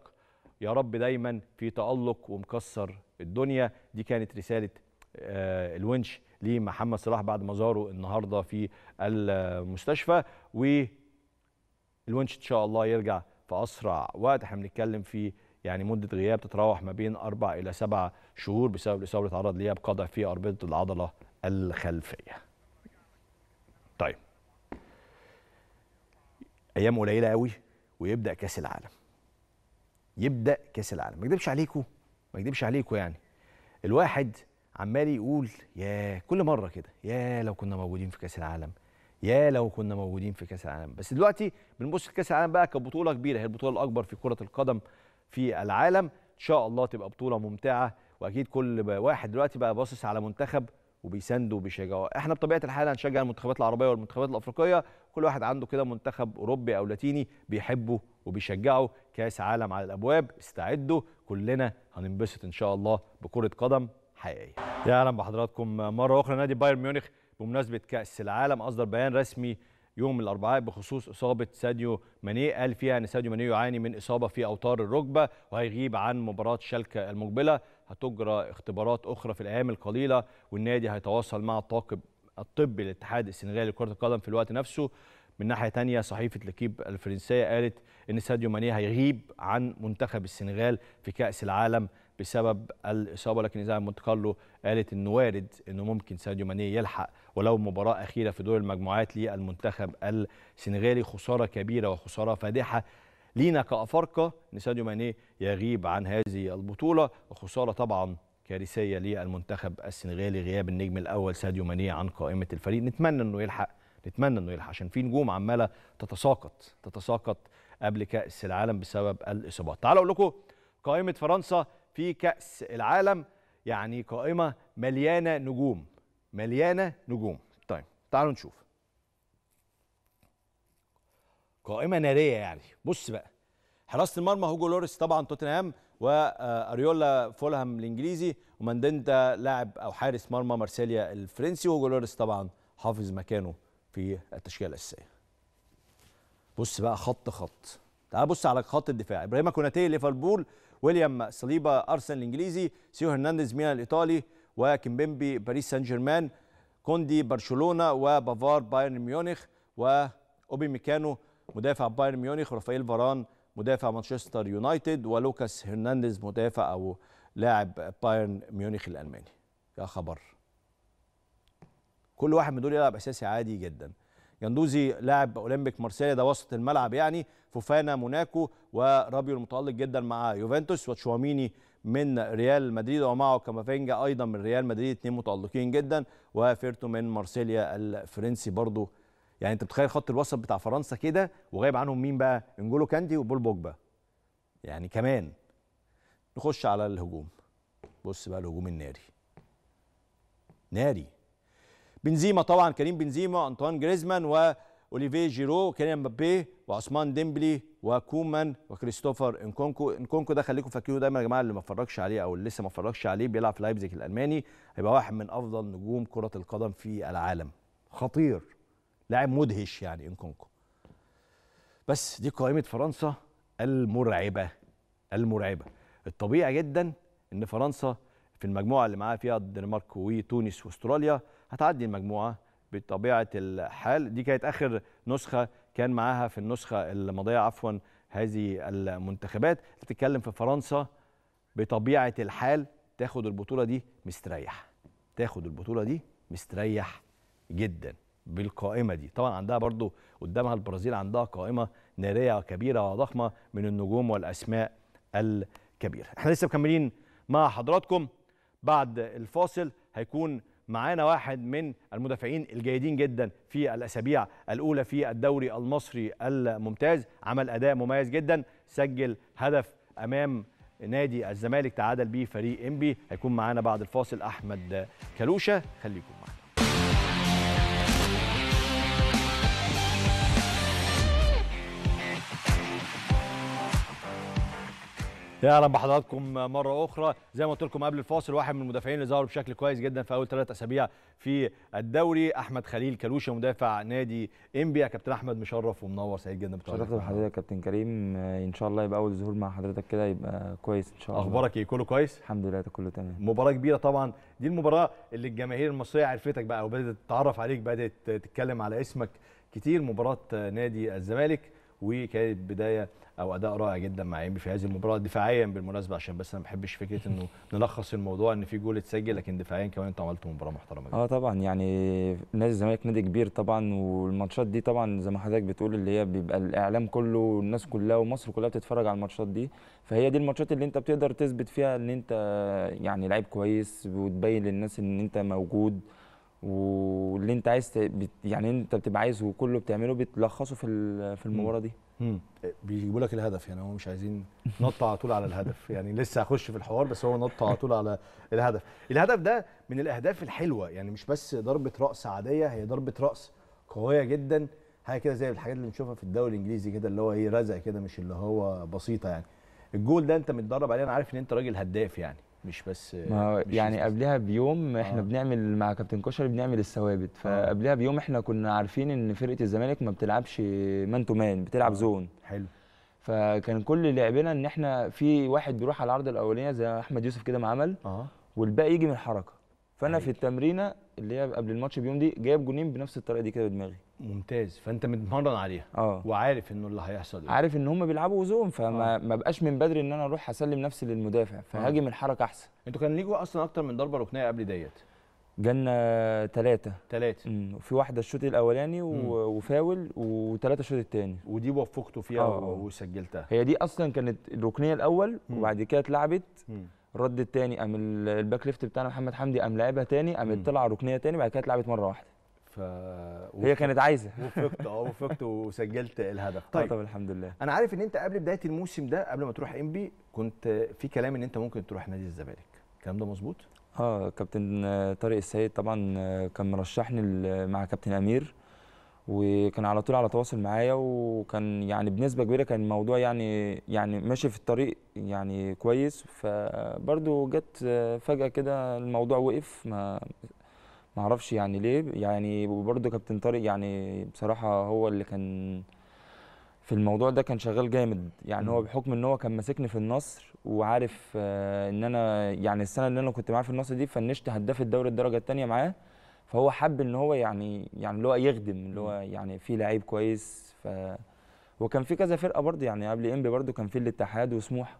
يا رب دايما في تالق ومكسر الدنيا دي كانت رساله آه، الونش لمحمد صلاح بعد ما زاره النهارده في المستشفى والونش ان شاء الله يرجع في اسرع وقت احنا بنتكلم في يعني مده غياب تتراوح ما بين اربع الى سبع شهور بسبب الاصابه اللي اتعرض ليها بقطع في اربطه العضله الخلفيه. طيب. ايام قليله قوي ويبدا كاس العالم. يبدا كاس العالم، ما اكذبش عليكم ما اكذبش عليكم يعني. الواحد عمال يقول يا كل مره كده يا لو كنا موجودين في كاس العالم يا لو كنا موجودين في كاس العالم بس دلوقتي بنبص لكاس العالم بقى كبطوله كبيره هي البطوله الاكبر في كره القدم في العالم ان شاء الله تبقى بطوله ممتعه واكيد كل واحد دلوقتي بقى باصص على منتخب وبيساندوا وبيشجعوا احنا بطبيعه الحال هنشجع المنتخبات العربيه والمنتخبات الافريقيه كل واحد عنده كده منتخب اوروبي او لاتيني بيحبه وبيشجعه كاس عالم على الابواب استعدوا كلنا هننبسط ان شاء الله بكره قدم حقيقيه. يا اهلا بحضراتكم مره اخرى نادي بايرن ميونخ بمناسبه كاس العالم اصدر بيان رسمي يوم الاربعاء بخصوص اصابه ساديو ماني قال فيها ان ساديو ماني يعاني من اصابه في اوتار الركبه وهيغيب عن مباراه شالكه المقبله هتجرى اختبارات اخرى في الايام القليله والنادي هيتواصل مع الطاقم الطبي للاتحاد السنغالي لكره القدم في الوقت نفسه من ناحيه تانية صحيفه ليكيب الفرنسيه قالت ان ساديو ماني هيغيب عن منتخب السنغال في كاس العالم بسبب الاصابه لكن اذاعه مونت كارلو قالت انه وارد انه ممكن ساديو ماني يلحق ولو مباراه اخيره في دور المجموعات للمنتخب السنغالي خساره كبيره وخساره فادحه لينا كافارقه ان ساديو ماني يغيب عن هذه البطوله وخساره طبعا كارثيه للمنتخب السنغالي غياب النجم الاول ساديو ماني عن قائمه الفريق نتمنى انه يلحق نتمنى انه يلحق عشان في نجوم عماله تتساقط تتساقط قبل كاس العالم بسبب الاصابات تعالوا اقول لكم قائمه فرنسا في كأس العالم يعني قائمة مليانة نجوم مليانة نجوم طيب تعالوا نشوف قائمة نارية يعني بص بقى حراسة المرمى هوجو لوريس طبعا توتنهام واريولا آه، فولهام الانجليزي ومندنتا لاعب او حارس مرمى مارسيليا الفرنسي وهوجو لوريس طبعا حافظ مكانه في التشكيله الاساسيه. بص بقى خط خط تعال بص على خط الدفاع ابراهيم كوناتي ليفربول ويليام صليبا ارسنال الانجليزي سيو هرنانديز ميلان الايطالي وكيمبيمبي باريس سان جيرمان كوندي برشلونه وبافار بايرن ميونخ واوبي ميكانو مدافع بايرن ميونخ ورافائيل فاران مدافع مانشستر يونايتد ولوكاس هرنانديز مدافع او لاعب بايرن ميونخ الالماني يا خبر كل واحد من دول يلعب اساسي عادي جدا جندوزي لاعب اولمبيك مارسيليا ده وسط الملعب يعني فوفانا موناكو ورابيو المتالق جدا مع يوفنتوس وتشواميني من ريال مدريد ومعه كافينجا ايضا من ريال مدريد اثنين متالقين جدا وفيرتو من مارسيليا الفرنسي برضه يعني انت بتخيل خط الوسط بتاع فرنسا كده وغايب عنهم مين بقى انجولو كاندي وبول بوجبا يعني كمان نخش على الهجوم بص بقى الهجوم الناري ناري بنزيما طبعا كريم بنزيما انطوان جريزمان واوليفيه جيرو وكريم مبابي وعثمان ديمبلي وكومان وكريستوفر انكونكو انكونكو ده خليكم فاكرينه دايما يا جماعه اللي ما اتفرجش عليه او اللي لسه ما اتفرجش عليه بيلعب في لايبزيج الالماني هيبقى واحد من افضل نجوم كره القدم في العالم خطير لاعب مدهش يعني انكونكو بس دي قائمه فرنسا المرعبه المرعبه الطبيعي جدا ان فرنسا في المجموعه اللي معاها فيها الدنمارك وتونس واستراليا هتعدي المجموعه بطبيعه الحال دي كانت اخر نسخه كان معاها في النسخه الماضيه عفوا هذه المنتخبات تتكلم في فرنسا بطبيعه الحال تاخد البطوله دي مستريح تاخد البطوله دي مستريح جدا بالقائمه دي طبعا عندها برضو قدامها البرازيل عندها قائمه ناريه كبيره وضخمه من النجوم والاسماء الكبيره احنا لسه مكملين مع حضراتكم بعد الفاصل هيكون معانا واحد من المدافعين الجيدين جدا في الاسابيع الاولى في الدوري المصري الممتاز عمل اداء مميز جدا سجل هدف امام نادي الزمالك تعادل بيه فريق انبي هيكون معانا بعد الفاصل احمد كالوشا خليكم يا اهلا بحضراتكم مره اخرى زي ما قلت لكم قبل الفاصل واحد من المدافعين اللي ظهروا بشكل كويس جدا في اول ثلاث اسابيع في الدوري احمد خليل كلوشه مدافع نادي انبيا كابتن احمد مشرف ومنور سعيد جدا بتواجدك شرفت بحضرتك كابتن كريم آه، ان شاء الله يبقى اول ظهور مع حضرتك كده يبقى كويس ان شاء الله اخبارك ايه كله كويس الحمد لله كله تمام مباراه كبيره طبعا دي المباراه اللي الجماهير المصريه عرفتك بقى وبدات تتعرف عليك بدات تتكلم على اسمك كتير مباراه نادي الزمالك وكانت بدايه او اداء رائع جدا مع انبي في هذه المباراه دفاعيا بالمناسبه عشان بس انا ما بحبش فكره انه نلخص الموضوع ان في جول اتسجل لكن دفاعيا كمان انتوا عملتوا مباراه محترمه جدا. اه طبعا يعني نادي الزمالك نادي كبير طبعا والماتشات دي طبعا زي ما حضرتك بتقول اللي هي بيبقى الاعلام كله والناس كلها ومصر كلها بتتفرج على الماتشات دي فهي دي الماتشات اللي انت بتقدر تثبت فيها ان انت يعني لعيب كويس وتبين للناس ان انت موجود واللي انت عايز يعني انت بتبقى عايزه وكله بتعمله بتلخصه في في المباراه دي بيجيبوا لك الهدف يعني هو مش عايزين [LAUGHS] نط على طول على الهدف يعني لسه هخش في الحوار بس هو نط على طول على الهدف الهدف ده من الاهداف الحلوه يعني مش بس ضربه راس عاديه هي ضربه راس قويه جدا حاجه كده زي الحاجات اللي بنشوفها في الدوري الانجليزي كده اللي هو ايه رزق كده مش اللي هو بسيطه يعني الجول ده انت متدرب عليه انا عارف ان انت راجل هداف يعني مش بس ما مش يعني قبلها بيوم آه. احنا آه. بنعمل مع كابتن كشري بنعمل الثوابت آه. فقبلها بيوم احنا كنا عارفين ان فرقه الزمالك ما بتلعبش مان تو مان بتلعب آه. زون حلو فكان كل لعبنا ان احنا في واحد بيروح على العرض الاولانيه زي احمد يوسف كده ما عمل آه. والباقي يجي من الحركه فانا عليك. في التمرينه اللي هي قبل الماتش بيوم دي جايب جونين بنفس الطريقه دي كده بدماغي ممتاز فانت متمرن عليها آه. وعارف انه اللي هيحصل ايه عارف ان هم بيلعبوا وزوم فما آه. ما بقاش من بدري ان انا اروح اسلم نفسي للمدافع فهاجم آه. الحركه احسن انتوا كان ليكوا اصلا اكتر من ضربه ركنيه قبل ديت جالنا ثلاثة ثلاثة وفي واحدة الشوط الأولاني وفاول وثلاثة الشوط الثاني ودي وفقتوا فيها آه. وسجلتها هي دي أصلا كانت الركنية الأول مم. وبعد كده اتلعبت الرد الثاني قام الباك ليفت بتاعنا محمد حمدي قام لعبها ثاني قام طلع ركنية ثاني بعد كده اتلعبت مرة واحدة ف هي كانت عايزه وفقت اه وفقت وسجلت الهدف طيب طب الحمد لله انا عارف ان انت قبل بدايه الموسم ده قبل ما تروح انبي كنت في كلام ان انت ممكن تروح نادي الزمالك الكلام ده مظبوط اه كابتن طارق السيد طبعا كان مرشحني مع كابتن امير وكان على طول على تواصل معايا وكان يعني بنسبه كبيره كان الموضوع يعني يعني ماشي في الطريق يعني كويس فبرضه جت فجاه كده الموضوع وقف ما معرفش يعني ليه يعني وبرده كابتن طارق يعني بصراحه هو اللي كان في الموضوع ده كان شغال جامد يعني م. هو بحكم ان هو كان ماسكني في النصر وعارف آه، ان انا يعني السنه اللي انا كنت معاه في النصر دي فنشت هداف الدوري الدرجه الثانيه معاه فهو حب ان هو يعني يعني اللي هو يخدم اللي هو يعني في لعيب كويس ف وكان في كذا فرقه برضه يعني قبل انبي برضه كان في الاتحاد وسموحه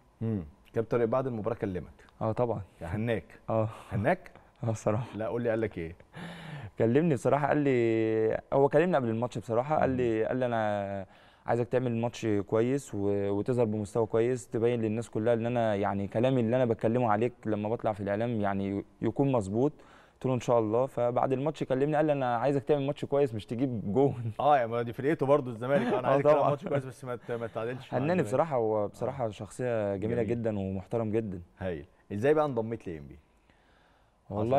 كابتن طارق بعد المباراه كلمك اه طبعا هناك اه هناك اه صراحه لا قول لي قال لك ايه كلمني بصراحه قال لي هو كلمني قبل الماتش بصراحه قال لي قال لي انا عايزك تعمل ماتش كويس وتظهر بمستوى كويس تبين للناس كلها ان انا يعني كلامي اللي انا بتكلمه عليك لما بطلع في الاعلام يعني يكون مظبوط قلت له ان شاء الله فبعد الماتش كلمني قال لي انا عايزك تعمل ماتش كويس مش تجيب جون [LAUGHS] اه يا يعني ما دي فرقته برضه الزمالك انا [LAUGHS] آه، عايزك تعمل ماتش كويس بس ما ما تعادلش بصراحه هو آه. بصراحه شخصيه جميله جميل. جدا ومحترم جدا هايل ازاي بقى انضميت ام بي والله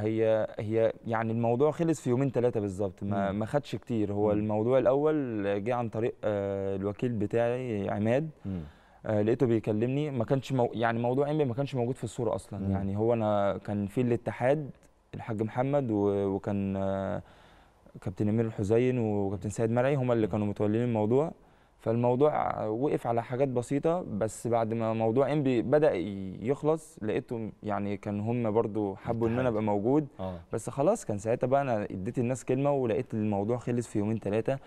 هي هي يعني الموضوع خلص في يومين ثلاثه بالظبط ما ما خدش كتير هو الموضوع الاول جه عن طريق آه، الوكيل بتاعي عماد آه، لقيته بيكلمني ما كانش مو يعني موضوع امبي ما كانش موجود في الصوره اصلا مم. يعني هو انا كان في الاتحاد الحاج محمد وكان آه، كابتن امير الحزين وكابتن سيد مرعي هما اللي كانوا متولين الموضوع فالموضوع وقف على حاجات بسيطه بس بعد ما موضوع انبي بدا يخلص لقيتهم يعني كان هم برضو حبوا ان انا ابقى موجود آه. بس خلاص كان ساعتها بقى انا اديت الناس كلمه ولقيت الموضوع خلص في يومين ثلاثه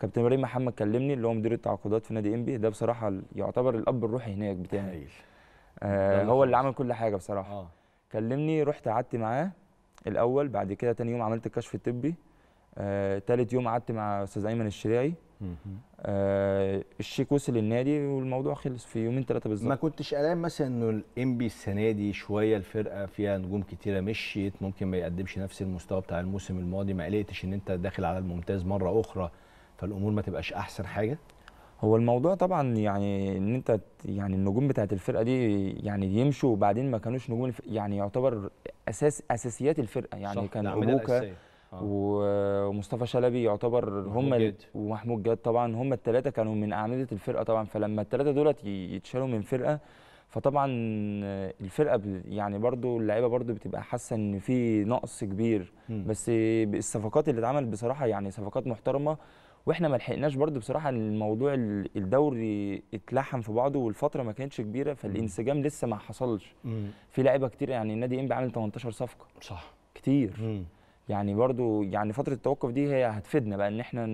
كابتن ابراهيم محمد كلمني اللي هو مدير التعاقدات في نادي انبي ده بصراحه يعتبر الاب الروحي هناك بتاعي آه هو اللي عمل كل حاجه بصراحه آه. كلمني رحت قعدت معاه الاول بعد كده تاني يوم عملت الكشف الطبي آه يوم قعدت مع استاذ ايمن الشريعي آه الشيك وصل للنادي والموضوع خلص في يومين ثلاثه بالظبط ما كنتش قلقان مثلا انه الام بي السنه دي شويه الفرقه فيها نجوم كتيره مشيت ممكن ما يقدمش نفس المستوى بتاع الموسم الماضي ما قلقتش ان انت داخل على الممتاز مره اخرى فالامور ما تبقاش احسن حاجه هو الموضوع طبعا يعني ان انت يعني النجوم بتاعت الفرقه دي يعني يمشوا وبعدين ما كانوش نجوم يعني يعتبر اساس اساسيات الفرقه يعني كان ابوكا آه. ومصطفى شلبي يعتبر هم ومحمود جاد طبعا هم الثلاثه كانوا من اعمده الفرقه طبعا فلما الثلاثه دولت يتشالوا من فرقه فطبعا الفرقه يعني برضو اللعيبه برضو بتبقى حاسه ان في نقص كبير م. بس الصفقات اللي اتعملت بصراحه يعني صفقات محترمه واحنا ما لحقناش برضو بصراحه الموضوع الدوري اتلحم في بعضه والفتره ما كانتش كبيره فالانسجام لسه ما حصلش م. في لعيبه كتير يعني النادي انبي عامل 18 صفقه صح كتير م. يعني برضو يعني فتره التوقف دي هي هتفيدنا بقى ان احنا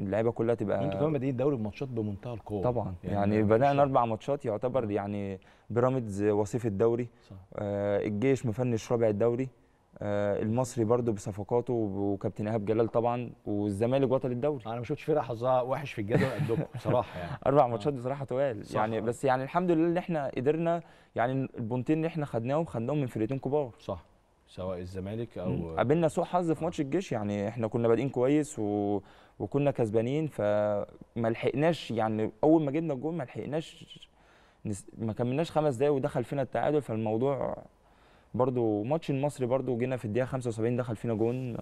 اللعيبه كلها تبقى انتوا كمان بادئين الدوري بماتشات بمنتهى القوه طبعا يعني, يعني بدانا اربع ماتشات يعتبر آه. يعني بيراميدز وصيف الدوري صح. آه الجيش مفنش رابع الدوري آه المصري برضو بصفقاته وكابتن ايهاب جلال طبعا والزمالك بطل الدوري انا ما شفتش فرقه حظها وحش في الجدول قدكم [LAUGHS] بصراحه يعني اربع آه. ماتشات بصراحه طوال يعني بس يعني الحمد لله ان احنا قدرنا يعني البونتين اللي احنا خدناهم خدناهم من فرقتين كبار صح سواء الزمالك او قابلنا سوء حظ في آه. ماتش الجيش يعني احنا كنا بادئين كويس و... وكنا كسبانين فما لحقناش يعني اول ما جبنا الجول ما لحقناش نس... ما كملناش خمس دقايق ودخل فينا التعادل فالموضوع برضو ماتش المصري برضو جينا في الدقيقه 75 دخل فينا جون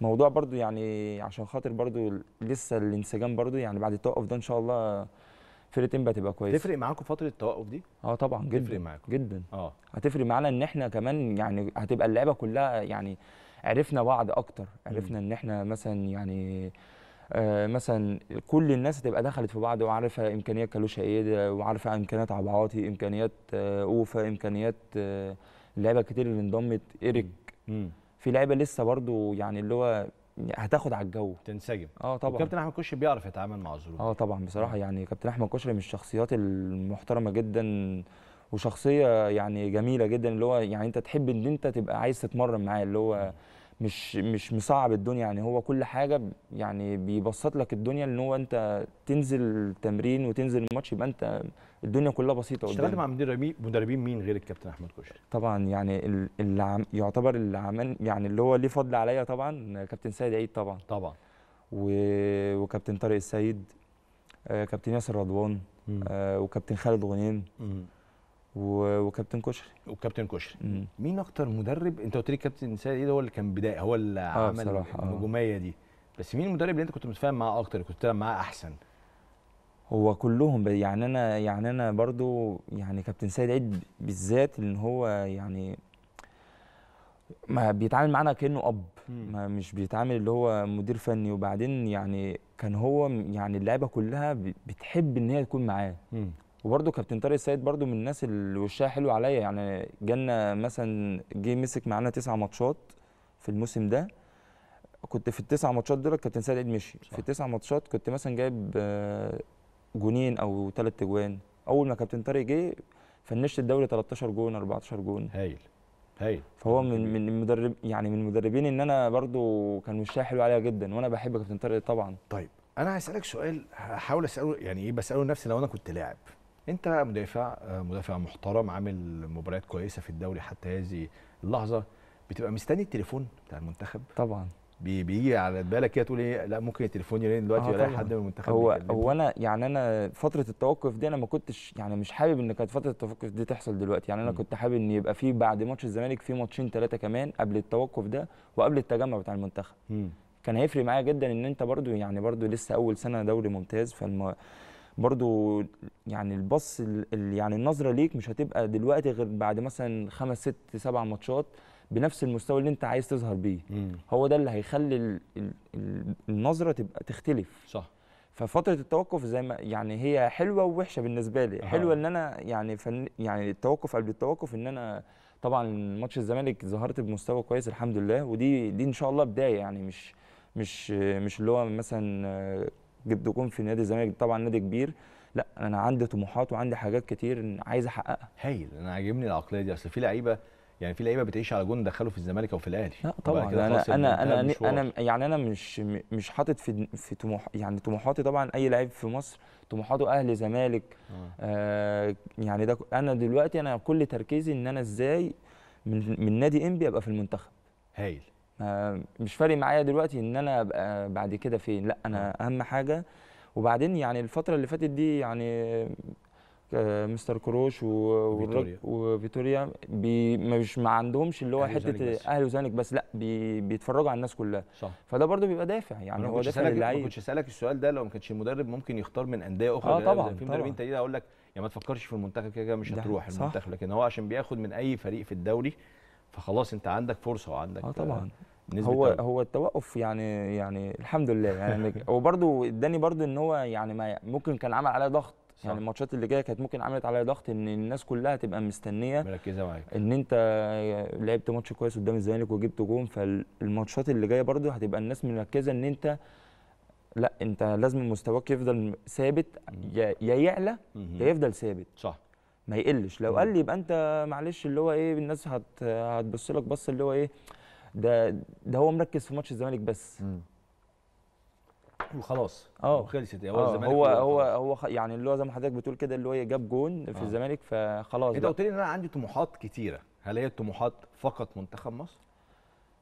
موضوع برضو يعني عشان خاطر برضو لسه الانسجام برضو يعني بعد التوقف ده ان شاء الله فرقتين بقى تبقى كويسه تفرق معاكم فتره التوقف دي اه طبعا جدا تفرق معاكم جدا اه هتفرق معانا ان احنا كمان يعني هتبقى اللعيبه كلها يعني عرفنا بعض اكتر عرفنا ان احنا مثلا يعني آه مثلا كل الناس هتبقى دخلت في بعض وعارفه امكانيات كالوشا ايه وعارفه امكانيات عبعاطي امكانيات آه اوفا امكانيات آه لعيبه كتير اللي انضمت ايريك في لعيبه لسه برضو يعني اللي هو هتاخد على الجو تنسجم اه طبعا كابتن احمد كشري بيعرف يتعامل مع الظروف اه طبعا بصراحه يعني كابتن احمد كشري من الشخصيات المحترمه جدا وشخصيه يعني جميله جدا اللي هو يعني انت تحب ان انت تبقى عايز تتمرن معاه اللي هو م. مش مش مصعب الدنيا يعني هو كل حاجه يعني بيبسط لك الدنيا ان هو انت تنزل تمرين وتنزل الماتش يبقى انت الدنيا كلها بسيطه اشتغلت مع مدربين مدربين مين غير الكابتن احمد كشري؟ طبعا يعني اللي يعتبر اللي يعني اللي هو ليه فضل عليا طبعا كابتن سيد عيد طبعا طبعا و... وكابتن طارق السيد آه كابتن ياسر رضوان آه وكابتن خالد غنيم وكابتن كشري وكابتن كشري مين اكتر مدرب انت قلت لي كابتن سيد ايه هو اللي كان بدايه هو اللي آه عمل النجوميه آه. دي بس مين المدرب اللي انت كنت متفاهم معاه اكتر كنت بتلعب معاه احسن هو كلهم يعني انا يعني انا برضو يعني كابتن سيد عيد بالذات ان هو يعني ما بيتعامل معانا كانه اب ما مش بيتعامل اللي هو مدير فني وبعدين يعني كان هو يعني اللعيبه كلها بتحب ان هي تكون معاه وبرده كابتن طارق السيد برده من الناس اللي وشها حلو عليا يعني جالنا مثلا جه مسك معانا تسع ماتشات في الموسم ده كنت في التسع ماتشات دول كابتن سيد عيد مشي صح. في التسع ماتشات كنت مثلا جايب آه، جونين او ثلاث اجوان اول ما كابتن طارق جه فنشت الدوري 13 جون 14 جون هايل هايل فهو من من المدرب يعني من المدربين ان انا برده كان وشها حلو عليا جدا وانا بحب كابتن طارق طبعا طيب انا هسالك سؤال هحاول اساله يعني ايه بساله لنفسي لو انا كنت لاعب انت مدافع آه، مدافع محترم عامل مباريات كويسه في الدوري حتى هذه اللحظه بتبقى مستني التليفون بتاع المنتخب طبعا بيجي على بالك كده تقول ايه لا ممكن التليفون يرن دلوقتي آه، ولا حد من المنتخب هو هو انا يعني انا فتره التوقف دي انا ما كنتش يعني مش حابب ان كانت فتره التوقف دي تحصل دلوقتي يعني انا م. كنت حابب ان يبقى في بعد ماتش الزمالك في ماتشين ثلاثه كمان قبل التوقف ده وقبل التجمع بتاع المنتخب م. كان هيفرق معايا جدا ان انت برده يعني برده لسه اول سنه دوري ممتاز فالم برضو يعني البص يعني النظره ليك مش هتبقى دلوقتي غير بعد مثلا خمس ست سبع ماتشات بنفس المستوى اللي انت عايز تظهر بيه مم. هو ده اللي هيخلي الـ الـ النظره تبقى تختلف صح ففتره التوقف زي ما يعني هي حلوه ووحشه بالنسبه لي أه. حلوه ان انا يعني فن يعني التوقف قبل التوقف ان انا طبعا ماتش الزمالك ظهرت بمستوى كويس الحمد لله ودي دي ان شاء الله بدايه يعني مش مش مش اللي هو مثلا جبت جون في نادي الزمالك طبعا نادي كبير لا انا عندي طموحات وعندي حاجات كتير عايز احققها هايل انا عاجبني العقليه دي اصل في لعيبه يعني في لعيبه بتعيش على جون دخله في الزمالك او في الاهلي لا طبعا انا انا انا, أنا يعني انا مش مش حاطط في في طموح يعني طموحاتي طبعا اي لعيب في مصر طموحاته اهلي زمالك آه. آه يعني ده انا دلوقتي انا كل تركيزي ان انا ازاي من من نادي انبي ابقى في المنتخب هايل مش فارق معايا دلوقتي ان انا ابقى بعد كده فين لا انا آه. اهم حاجه وبعدين يعني الفتره اللي فاتت دي يعني آه، مستر كروش وفيتوريا وفيتوريا بي مش ما عندهمش اللي هو حته اهلي وزمالك بس لا بي بيتفرجوا على الناس كلها صح فده برضو بيبقى دافع يعني هو دافع للعيب ما كنتش اسالك السؤال ده لو ما كانش المدرب ممكن يختار من انديه اخرى اه طبعا في مدربين تانيين اقول لك يا ما تفكرش في المنتخب كده كده مش هتروح المنتخب لكن هو عشان بياخد من اي فريق في الدوري فخلاص انت عندك فرصه وعندك اه طبعا هو طبعا. هو التوقف يعني يعني الحمد لله يعني هو [LAUGHS] برده اداني برده ان هو يعني ما ممكن كان عمل عليا ضغط يعني الماتشات اللي جايه كانت ممكن عملت عليا ضغط ان الناس كلها تبقى مستنيه مركزه معاك ان انت لعبت ماتش كويس قدام الزمالك وجبت جون فالماتشات اللي جايه برده هتبقى الناس مركزه ان انت لا انت لازم مستواك يفضل ثابت يا يعلى يا يفضل ثابت صح ما يقلش لو قال لي يبقى انت معلش اللي هو ايه الناس هت هتبص لك بص اللي هو ايه ده ده هو مركز في ماتش الزمالك بس وخلاص اه خلصت هو اه. الزمالك هو هو هو يعني اللي هو زي ما حضرتك بتقول كده اللي هو إيه، جاب جون في اه. الزمالك فخلاص انت قلت لي ان انا عندي طموحات كتيره هل هي الطموحات فقط منتخب مصر؟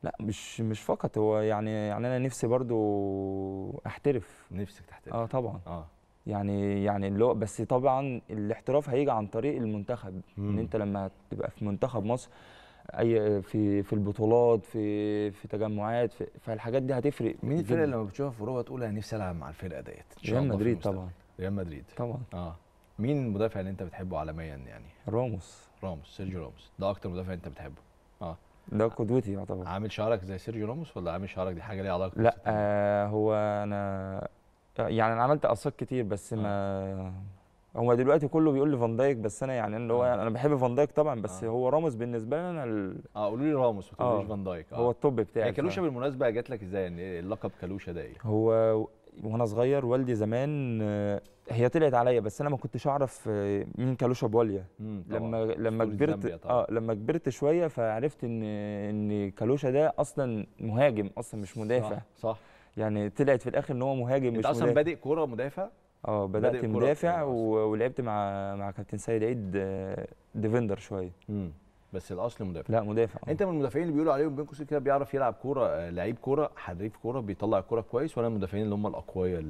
لا مش مش فقط هو يعني يعني انا نفسي برضو احترف نفسك تحترف اه طبعا اه يعني يعني اللي هو بس طبعا الاحتراف هيجي عن طريق المنتخب مم. ان انت لما تبقى في منتخب مصر اي في في البطولات في في تجمعات في فالحاجات دي هتفرق مين الفرقه لما بتشوفها في اوروبا تقول انا نفسي العب مع الفرقه ديت ريال مدريد طبعا ريال مدريد طبعا اه مين المدافع اللي انت بتحبه عالميا يعني راموس راموس سيرجيو راموس ده اكتر مدافع انت بتحبه اه ده قدوتي يعتبر عامل شعرك زي سيرجيو راموس ولا عامل شعرك دي حاجه ليها علاقه لا آه هو انا يعني انا عملت قصات كتير بس آه. ما هو دلوقتي كله بيقول لي فان دايك بس انا يعني اللي هو يعني انا بحب فان دايك طبعا بس آه. هو راموس بالنسبه لي انا ال... اه قولوا لي راموس ما آه. فان دايك آه. هو التوب بتاعي يعني كالوشا بالمناسبه جات لك ازاي يعني إيه اللقب كالوشا ده ايه؟ هو وانا صغير والدي زمان آه، هي طلعت عليا بس انا ما كنتش اعرف مين كالوشا بوليا لما لما كبرت اه لما كبرت شويه فعرفت ان ان كالوشا ده اصلا مهاجم اصلا مش مدافع صح, صح. يعني طلعت في الاخر ان هو مهاجم انت مش اصلا مدافع. بادئ كوره مدافع اه بدات مدافع ولعبت مع مع كابتن سيد عيد ديفندر آه، شويه بس الاصل مدافع لا مدافع آه. انت من المدافعين اللي بيقولوا عليهم بين قوسين كده بيعرف يلعب كوره آه، لعيب كوره حريف كوره بيطلع الكوره كويس ولا المدافعين اللي هم الاقوياء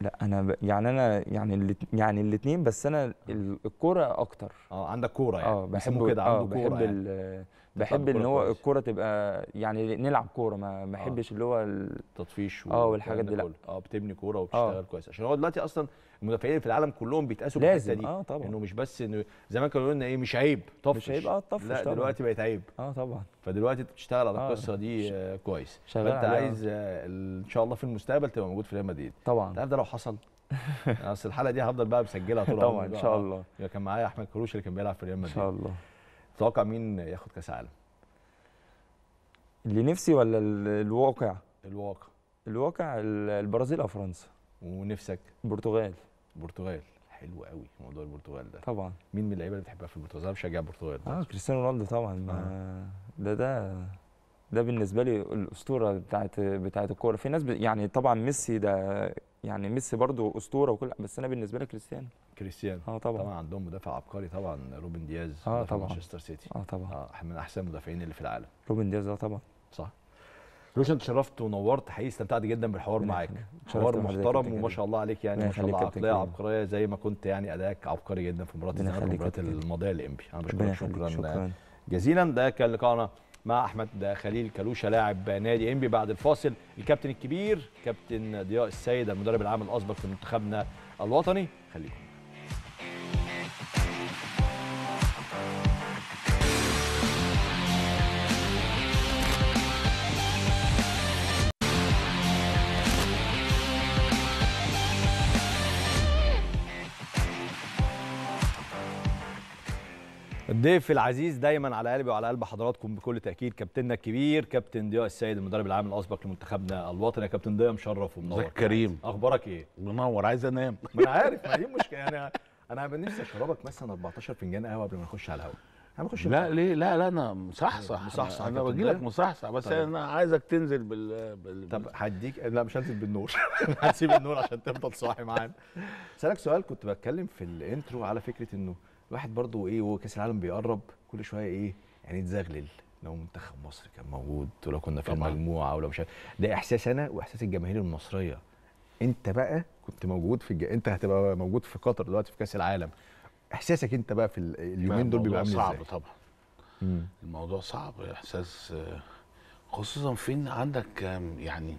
لا انا ب... يعني انا يعني اللي... يعني الاثنين بس انا الكوره اكتر اه عندك كوره يعني اه بحبه كده عنده آه كوره بحب يعني. بحب ان هو الكوره تبقى يعني نلعب كوره ما آه. بحبش اللي هو التطفيش اه والحاجات دي لا اه بتبني كوره آه. وبتشتغل آه. كويس عشان هو دلوقتي اصلا المدافعين في العالم كلهم بيتقاسوا بالحته دي اه طبعا انه مش بس انه زمان كانوا لنا ايه مش عيب طفش مش عيب اه طفش لا طبعًا. دلوقتي بقت عيب اه طبعا فدلوقتي بتشتغل على آه. القصه آه. دي آه كويس فانت عايز آه ان شاء الله في المستقبل تبقى موجود في ريال مدريد طبعا انت عارف ده لو حصل [LAUGHS] اصل الحلقه دي هفضل بقى مسجلها طول عمري طبعا ان شاء الله كان معايا احمد كروش اللي كان بيلعب في ريال مدريد ان شاء الله تتوقع مين ياخد كاس عالم اللي نفسي ولا الواقع الواقع الواقع البرازيل او فرنسا ونفسك البرتغال البرتغال حلو قوي موضوع البرتغال ده طبعا مين من اللعيبه اللي بتحبها في البرتغال انا بشجع البرتغال اه كريستيانو رونالدو طبعا آه. آه. ده ده ده بالنسبه لي الاسطوره بتاعت بتاعت الكوره في ناس ب... يعني طبعا ميسي ده يعني ميسي برضو اسطوره وكل بس انا بالنسبه لي كريستيانو كريستيانو اه طبعا طبعا عندهم مدافع عبقري طبعا روبن دياز اه طبعا مانشستر سيتي اه طبعا آه من احسن المدافعين اللي في العالم روبن دياز اه طبعا صح روشن شرفت ونورت حقيقي استمتعت جدا بالحوار يعني معاك حوار محترم وما شاء الله عليك يعني ما شاء الله عقليه عبقريه زي ما كنت يعني اداك عبقري جدا في مباراه الذهاب ومباراه الماضيه الانبي انا بشكرك شكرا, جزيلا ده كان لقائنا مع احمد خليل كلوشه لاعب نادي انبي بعد الفاصل الكابتن الكبير كابتن ضياء السيد المدرب العام الاسبق في منتخبنا الوطني خليكم الضيف العزيز دايما على قلبي وعلى قلب حضراتكم بكل تاكيد كابتننا الكبير كابتن ضياء السيد المدرب العام الاسبق لمنتخبنا الوطني يا كابتن ضياء مشرف ومنور كريم اخبارك ايه منور عايز انام [LAUGHS] ما انا عارف ما دي مشكله يعني انا انا نفسي اشربك مثلا 14 فنجان قهوه قبل ما نخش على الهواء هنخش لا ليه لا لا انا مصحصح مصحصح انا بجي لك مصحصح بس طيب. انا عايزك تنزل بال, بال... طب هديك لا مش هنزل بالنور [LAUGHS] هسيب النور عشان تفضل صاحي معانا اسالك [LAUGHS] سؤال كنت بتكلم في الانترو على فكره انه الواحد برضو ايه وكاس العالم بيقرب كل شويه ايه يعني تزغلل لو منتخب مصر كان موجود ولو كنا في المجموعه ولو مش عارف ده احساس انا واحساس الجماهير المصريه انت بقى كنت موجود في الج... انت هتبقى موجود في قطر دلوقتي في كاس العالم احساسك انت بقى في اليومين دول بيبقى عامل ازاي؟ صعب طبعا مم. الموضوع صعب احساس خصوصا فين عندك يعني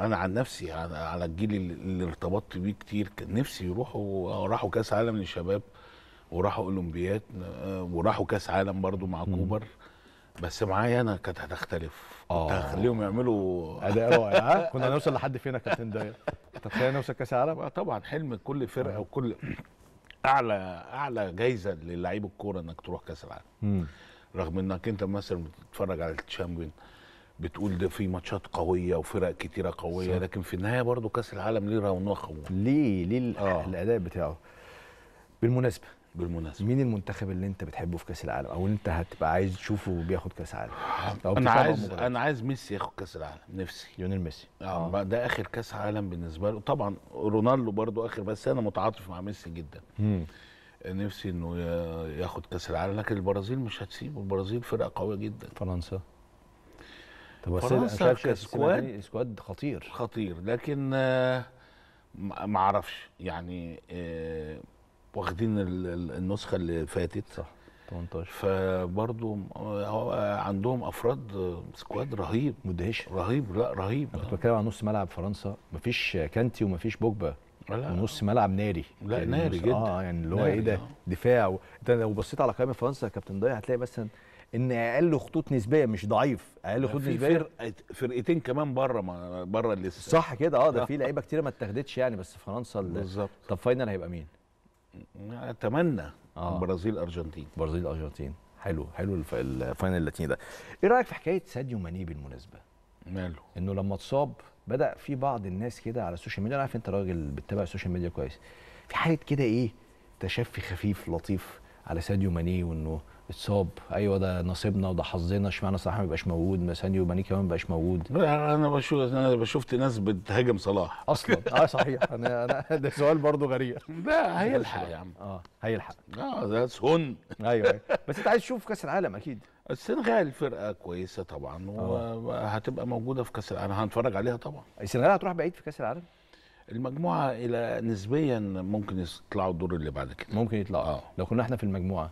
انا عن نفسي على الجيل اللي ارتبطت بيه كتير كان نفسي يروحوا راحوا كاس عالم للشباب وراحوا اولمبياد آه، وراحوا كاس عالم برضو مع كوبر بس معايا انا كانت هتختلف اه هخليهم يعملوا [LAUGHS] اداء رائع [LAUGHS] كنا هنوصل لحد فين يا كابتن داير تخيل [LAUGHS] نوصل كاس عالم آه، طبعا حلم كل فرقه آه. وكل [CLEARS THROAT] اعلى اعلى جايزه للعيب الكوره انك تروح كاس العالم رغم انك انت مثلا بتتفرج على الشامبيون بتقول ده في ماتشات قويه وفرق كتيره قويه صح. لكن في النهايه برضه كاس العالم ليه رونقه ليه ليه آه. الاداء بتاعه بالمناسبه بالمناسبه مين المنتخب اللي انت بتحبه في كاس العالم او انت هتبقى عايز تشوفه بياخد كاس العالم انا عايز انا عايز ميسي ياخد كاس العالم نفسي ليونيل ميسي اه, آه. ده اخر كاس عالم بالنسبه له طبعا رونالدو برضو اخر بس انا متعاطف مع ميسي جدا مم. نفسي انه ياخد كاس العالم لكن البرازيل مش هتسيبه البرازيل فرقه قويه جدا فرنسا طب فرنسا كسكواد سكواد خطير خطير لكن آه، ما اعرفش يعني آه، واخدين النسخه اللي فاتت صح 18 فبرضه آه، عندهم افراد سكواد رهيب مدهش رهيب لا رهيب انا كنت بتكلم عن نص ملعب فرنسا مفيش كانتي ومفيش بوجبا لا ونص ملعب ناري لا يعني ناري جدا اه يعني اللي هو ايه ده دفاع انت لو بصيت على قائمه فرنسا كابتن ضيع هتلاقي مثلا ان اقل خطوط نسبيه مش ضعيف اقل خطوط نسبيه فرقه فرقتين كمان بره بره لسه صح كده اه ده في لعيبه كتير ما اتاخدتش يعني بس فرنسا بالظبط طب فاينل هيبقى مين؟ اتمنى آه. برازيل ارجنتين برازيل ارجنتين حلو حلو الفاينل اللاتيني ده ايه رايك في حكايه ساديو ماني بالمناسبه ماله انه لما اتصاب بدا في بعض الناس كده على السوشيال ميديا انا عارف انت راجل بتتابع السوشيال ميديا كويس في حاله كده ايه تشفي خفيف لطيف على ساديو ماني وانه اتصاب ايوه ده نصيبنا وده حظنا اشمعنى صلاح ما يبقاش موجود سانيو ماني كمان ما يبقاش موجود انا بشوف انا شفت ناس بتهاجم صلاح اصلا اه صحيح انا انا [LAUGHS] ده سؤال برضه غريب لا هيلحق يا عم اه هيلحق اه ده سون أيوة،, ايوه بس انت عايز تشوف كاس العالم اكيد السنغال فرقه كويسه طبعا آه. وهتبقى موجوده في كاس العالم هنتفرج عليها طبعا السنغال هتروح بعيد في كاس العالم المجموعه الى نسبيا ممكن يطلعوا الدور اللي بعد كده ممكن يطلعوا آه. لو كنا احنا في المجموعه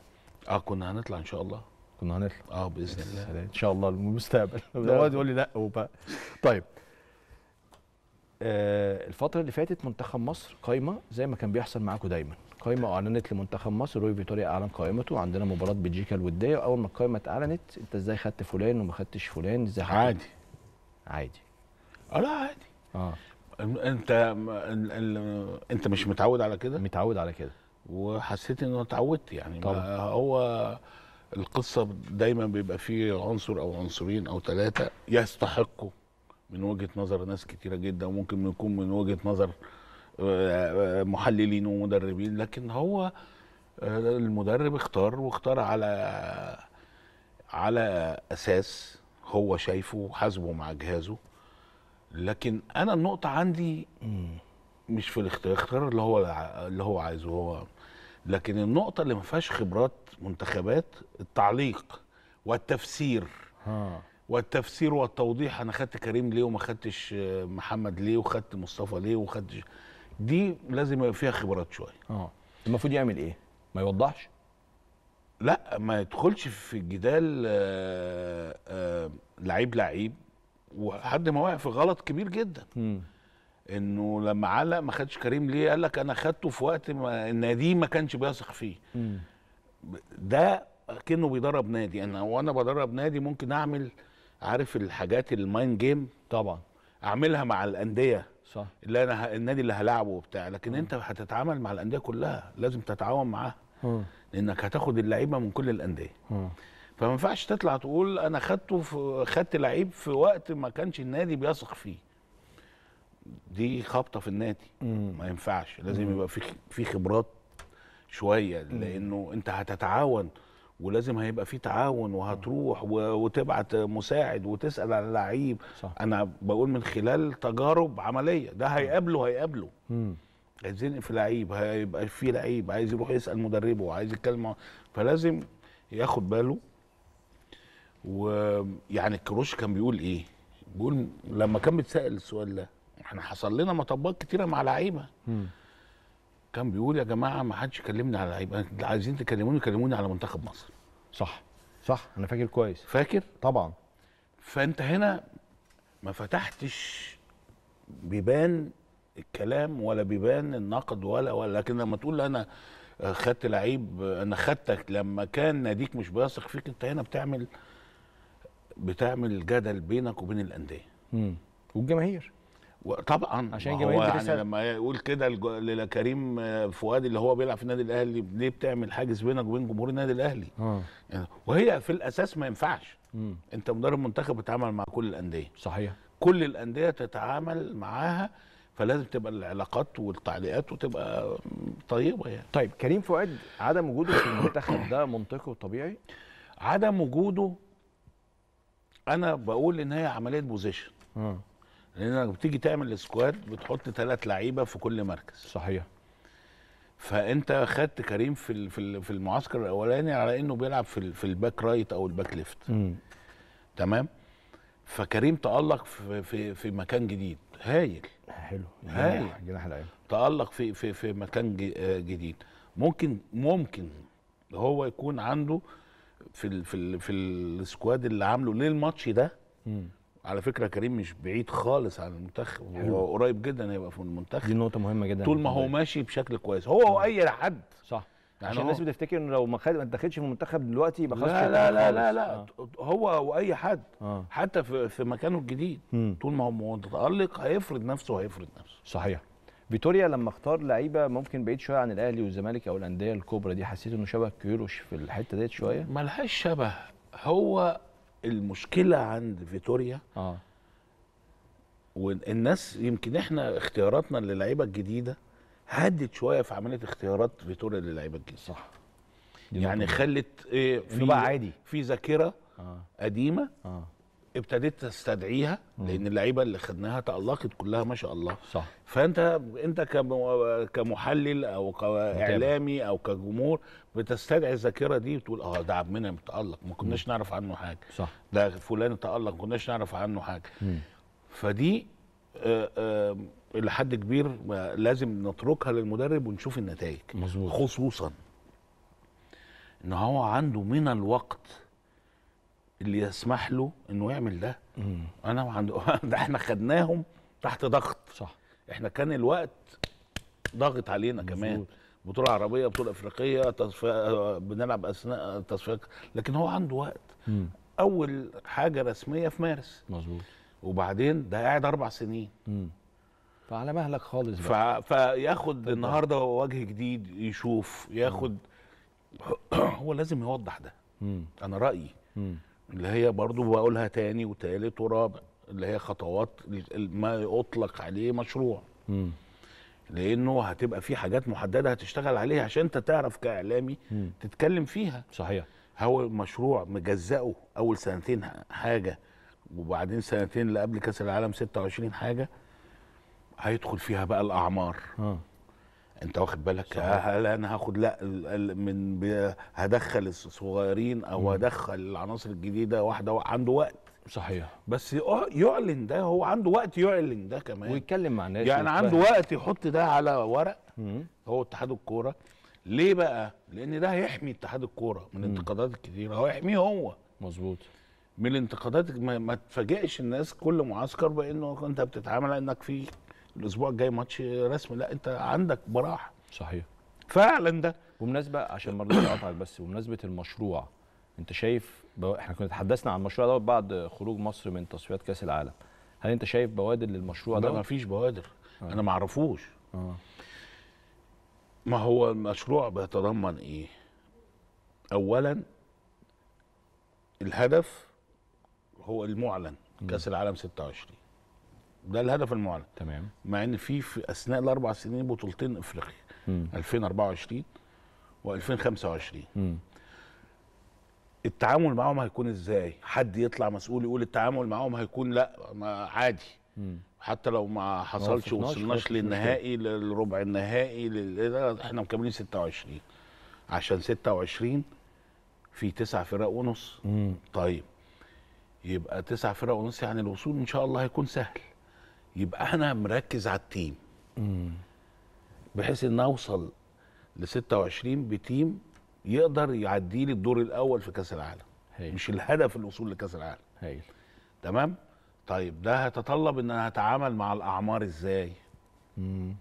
اه كنا هنطلع ان شاء الله كنا هنطلع اه باذن الله ان شاء الله المستقبل [LAUGHS] دلوقتي يقول لي لا وبقى طيب آه الفتره اللي فاتت منتخب مصر قايمه زي ما كان بيحصل معاكم دايما قايمه اعلنت لمنتخب مصر روي فيتوريا اعلن قائمته عندنا مباراه بلجيكا الوديه واول ما القائمه اتعلنت انت ازاي خدت فلان وما خدتش فلان ازاي عادي عادي اه لا عادي اه انت انت مش متعود على كده متعود على كده وحسيت ان انا اتعودت يعني طبعا. هو القصه دايما بيبقى فيه عنصر او عنصرين او ثلاثه يستحقوا من وجهه نظر ناس كتيره جدا وممكن يكون من وجهه نظر آه، آه، محللين ومدربين لكن هو آه، المدرب اختار واختار على على اساس هو شايفه وحاسبه مع جهازه لكن انا النقطه عندي مش في الاختيار اختار اللي هو اللي هو عايزه هو لكن النقطه اللي ما فيهاش خبرات منتخبات التعليق والتفسير ها. والتفسير والتوضيح انا خدت كريم ليه وما خدتش آه، محمد ليه وخدت مصطفى ليه وخدت دي لازم يبقى فيها خبرات شويه اه المفروض يعمل ايه ما يوضحش لا ما يدخلش في الجدال آه، آه، لعيب لعيب وحد ما واقع في غلط كبير جدا م. انه لما علق ما خدش كريم ليه قال لك انا خدته في وقت ما النادي ما كانش بيثق فيه مم. ده كانه بيدرب نادي انا وانا بدرب نادي ممكن اعمل عارف الحاجات الماين جيم طبعا اعملها مع الانديه صح اللي انا النادي اللي هلاعبه وبتاع لكن مم. انت هتتعامل مع الانديه كلها لازم تتعاون معاها لانك هتاخد اللعيبه من كل الانديه فما ينفعش تطلع تقول انا خدته في خدت لعيب في وقت ما كانش النادي بيثق فيه دي خبطه في النادي ما ينفعش لازم يبقى في في خبرات شويه لانه انت هتتعاون ولازم هيبقى في تعاون وهتروح وتبعت مساعد وتسال على لعيب انا بقول من خلال تجارب عمليه ده هيقابله هيقابله عايزين في لعيب هيبقى في لعيب عايز يروح يسال مدربه عايز يتكلم فلازم ياخد باله ويعني الكروش كان بيقول ايه بيقول لما كان بيتسال السؤال ده احنا حصل لنا مطبات كتيره مع لعيبه كان بيقول يا جماعه ما حدش يكلمني على لعيبه عايزين تكلموني كلموني على منتخب مصر صح صح انا فاكر كويس فاكر طبعا فانت هنا ما فتحتش بيبان الكلام ولا بيبان النقد ولا ولا لكن لما تقول انا خدت لعيب انا خدتك لما كان ناديك مش بيثق فيك انت هنا بتعمل بتعمل جدل بينك وبين الانديه والجماهير طبعا عشان جماهير يعني لما يقول كده لكريم آه، فؤاد اللي هو بيلعب في النادي الاهلي ليه بتعمل حاجز بينك وبين جمهور النادي الاهلي آه. يعني وهي في الاساس ما ينفعش مم. انت مدرب منتخب بتتعامل مع كل الانديه صحيح كل الانديه تتعامل معاها فلازم تبقى العلاقات والتعليقات وتبقى طيبه يعني طيب كريم فؤاد عدم وجوده في المنتخب ده منطقي وطبيعي عدم وجوده انا بقول ان هي عمليه بوزيشن آه. لانك بتيجي تعمل سكواد بتحط ثلاث لعيبه في كل مركز صحيح فانت خدت كريم في في المعسكر الاولاني على انه بيلعب في في الباك رايت او الباك ليفت تمام فكريم تالق في في في مكان جديد هايل حلو هايل جناح تالق في في في مكان آه، جديد ممكن ممكن هو يكون عنده في في في السكواد اللي عامله للماتش ده مم. على فكره كريم مش بعيد خالص عن المنتخب هو قريب جدا هيبقى في المنتخب دي نقطه مهمه جدا طول ما هو ماشي بشكل كويس هو واي حد صح يعني عشان الناس بتفتكر انه لو ما خد ما في المنتخب دلوقتي يبقى خلاص لا لا لا لا, لا. آه. هو واي حد آه. حتى في, في مكانه الجديد م. طول ما هو متالق هيفرض نفسه وهيفرض نفسه صحيح فيتوريا لما اختار لعيبه ممكن بعيد شويه عن الاهلي والزمالك او الانديه الكبرى دي حسيت انه شبه كيروش في الحته ديت شويه ملهاش شبه هو المشكله عند فيتوريا اه والناس يمكن احنا اختياراتنا للعيبه الجديده هدت شويه في عمليه اختيارات فيتوريا للعيبه الجديده صح يعني خلت إيه في بقى عادي في ذاكره آه. قديمه آه. ابتديت تستدعيها لان اللعيبه اللي خدناها تالقت كلها ما شاء الله صح فانت انت كمحلل او كاعلامي او كجمهور بتستدعي الذاكره دي بتقول اه ده عبد المنعم تالق ما كناش نعرف عنه حاجه صح ده فلان تالق ما كناش نعرف عنه حاجه فدي آه، آه، الى حد كبير لازم نتركها للمدرب ونشوف النتائج مظبوط خصوصا ان هو عنده من الوقت اللي يسمح له انه يعمل ده مم. انا وعنده [LAUGHS] ده احنا خدناهم تحت ضغط صح احنا كان الوقت ضاغط علينا مزبوط. كمان بطوله عربيه بطوله افريقيه تصف... بنلعب اثناء تصفيات لكن هو عنده وقت مم. اول حاجه رسميه في مارس مظبوط وبعدين ده قاعد اربع سنين مم. فعلى مهلك خالص ف... بقى. فياخد طبعا. النهارده وجه جديد يشوف ياخد مم. [CLEARS THROAT] هو لازم يوضح ده مم. انا رايي مم. اللي هي برضو بقولها تاني وتالت ورابع اللي هي خطوات ما يطلق عليه مشروع م. لانه هتبقى في حاجات محدده هتشتغل عليها عشان انت تعرف كاعلامي م. تتكلم فيها صحيح هو مشروع مجزئه اول سنتين حاجه وبعدين سنتين اللي قبل كاس العالم 26 حاجه هيدخل فيها بقى الاعمار آه. انت واخد بالك هل انا هاخد لا من هدخل الصغيرين او هدخل العناصر الجديده واحده عنده وقت صحيح بس يعلن ده هو عنده وقت يعلن ده كمان ويتكلم مع الناس يعني عنده فهم. وقت يحط ده على ورق مم. هو اتحاد الكوره ليه بقى؟ لان ده هيحمي اتحاد الكوره من الانتقادات الكتيره هو يحميه هو مظبوط من الانتقادات ما, ما تفاجئش الناس كل معسكر بانه انت بتتعامل انك في الاسبوع الجاي ماتش رسمي لا انت عندك براح صحيح فعلا ده بمناسبه عشان برضه اقطعك بس بمناسبه المشروع انت شايف بو... احنا كنا تحدثنا عن المشروع دوت بعد خروج مصر من تصفيات كاس العالم هل انت شايف بوادر للمشروع ده؟ ما فيش بوادر آه. انا ما اعرفوش آه. ما هو المشروع بيتضمن ايه؟ اولا الهدف هو المعلن كاس العالم 26 ده الهدف المعلن تمام مع ان في في اثناء الاربع سنين بطولتين افريقيا 2024 و2025 التعامل معاهم هيكون ازاي حد يطلع مسؤول يقول التعامل معاهم هيكون لا ما عادي مم. حتى لو ما حصلش وصلناش للنهائي للربع النهائي لل... إيه احنا مكملين 26 عشان 26 في تسع فرق ونص مم. طيب يبقى تسع فرق ونص يعني الوصول ان شاء الله هيكون سهل يبقى انا مركز على التيم بحيث ان اوصل ل 26 بتيم يقدر يعدي لي الدور الاول في كاس العالم هي. مش الهدف الوصول لكاس العالم هي. تمام طيب ده هيتطلب ان انا هتعامل مع الاعمار ازاي مم.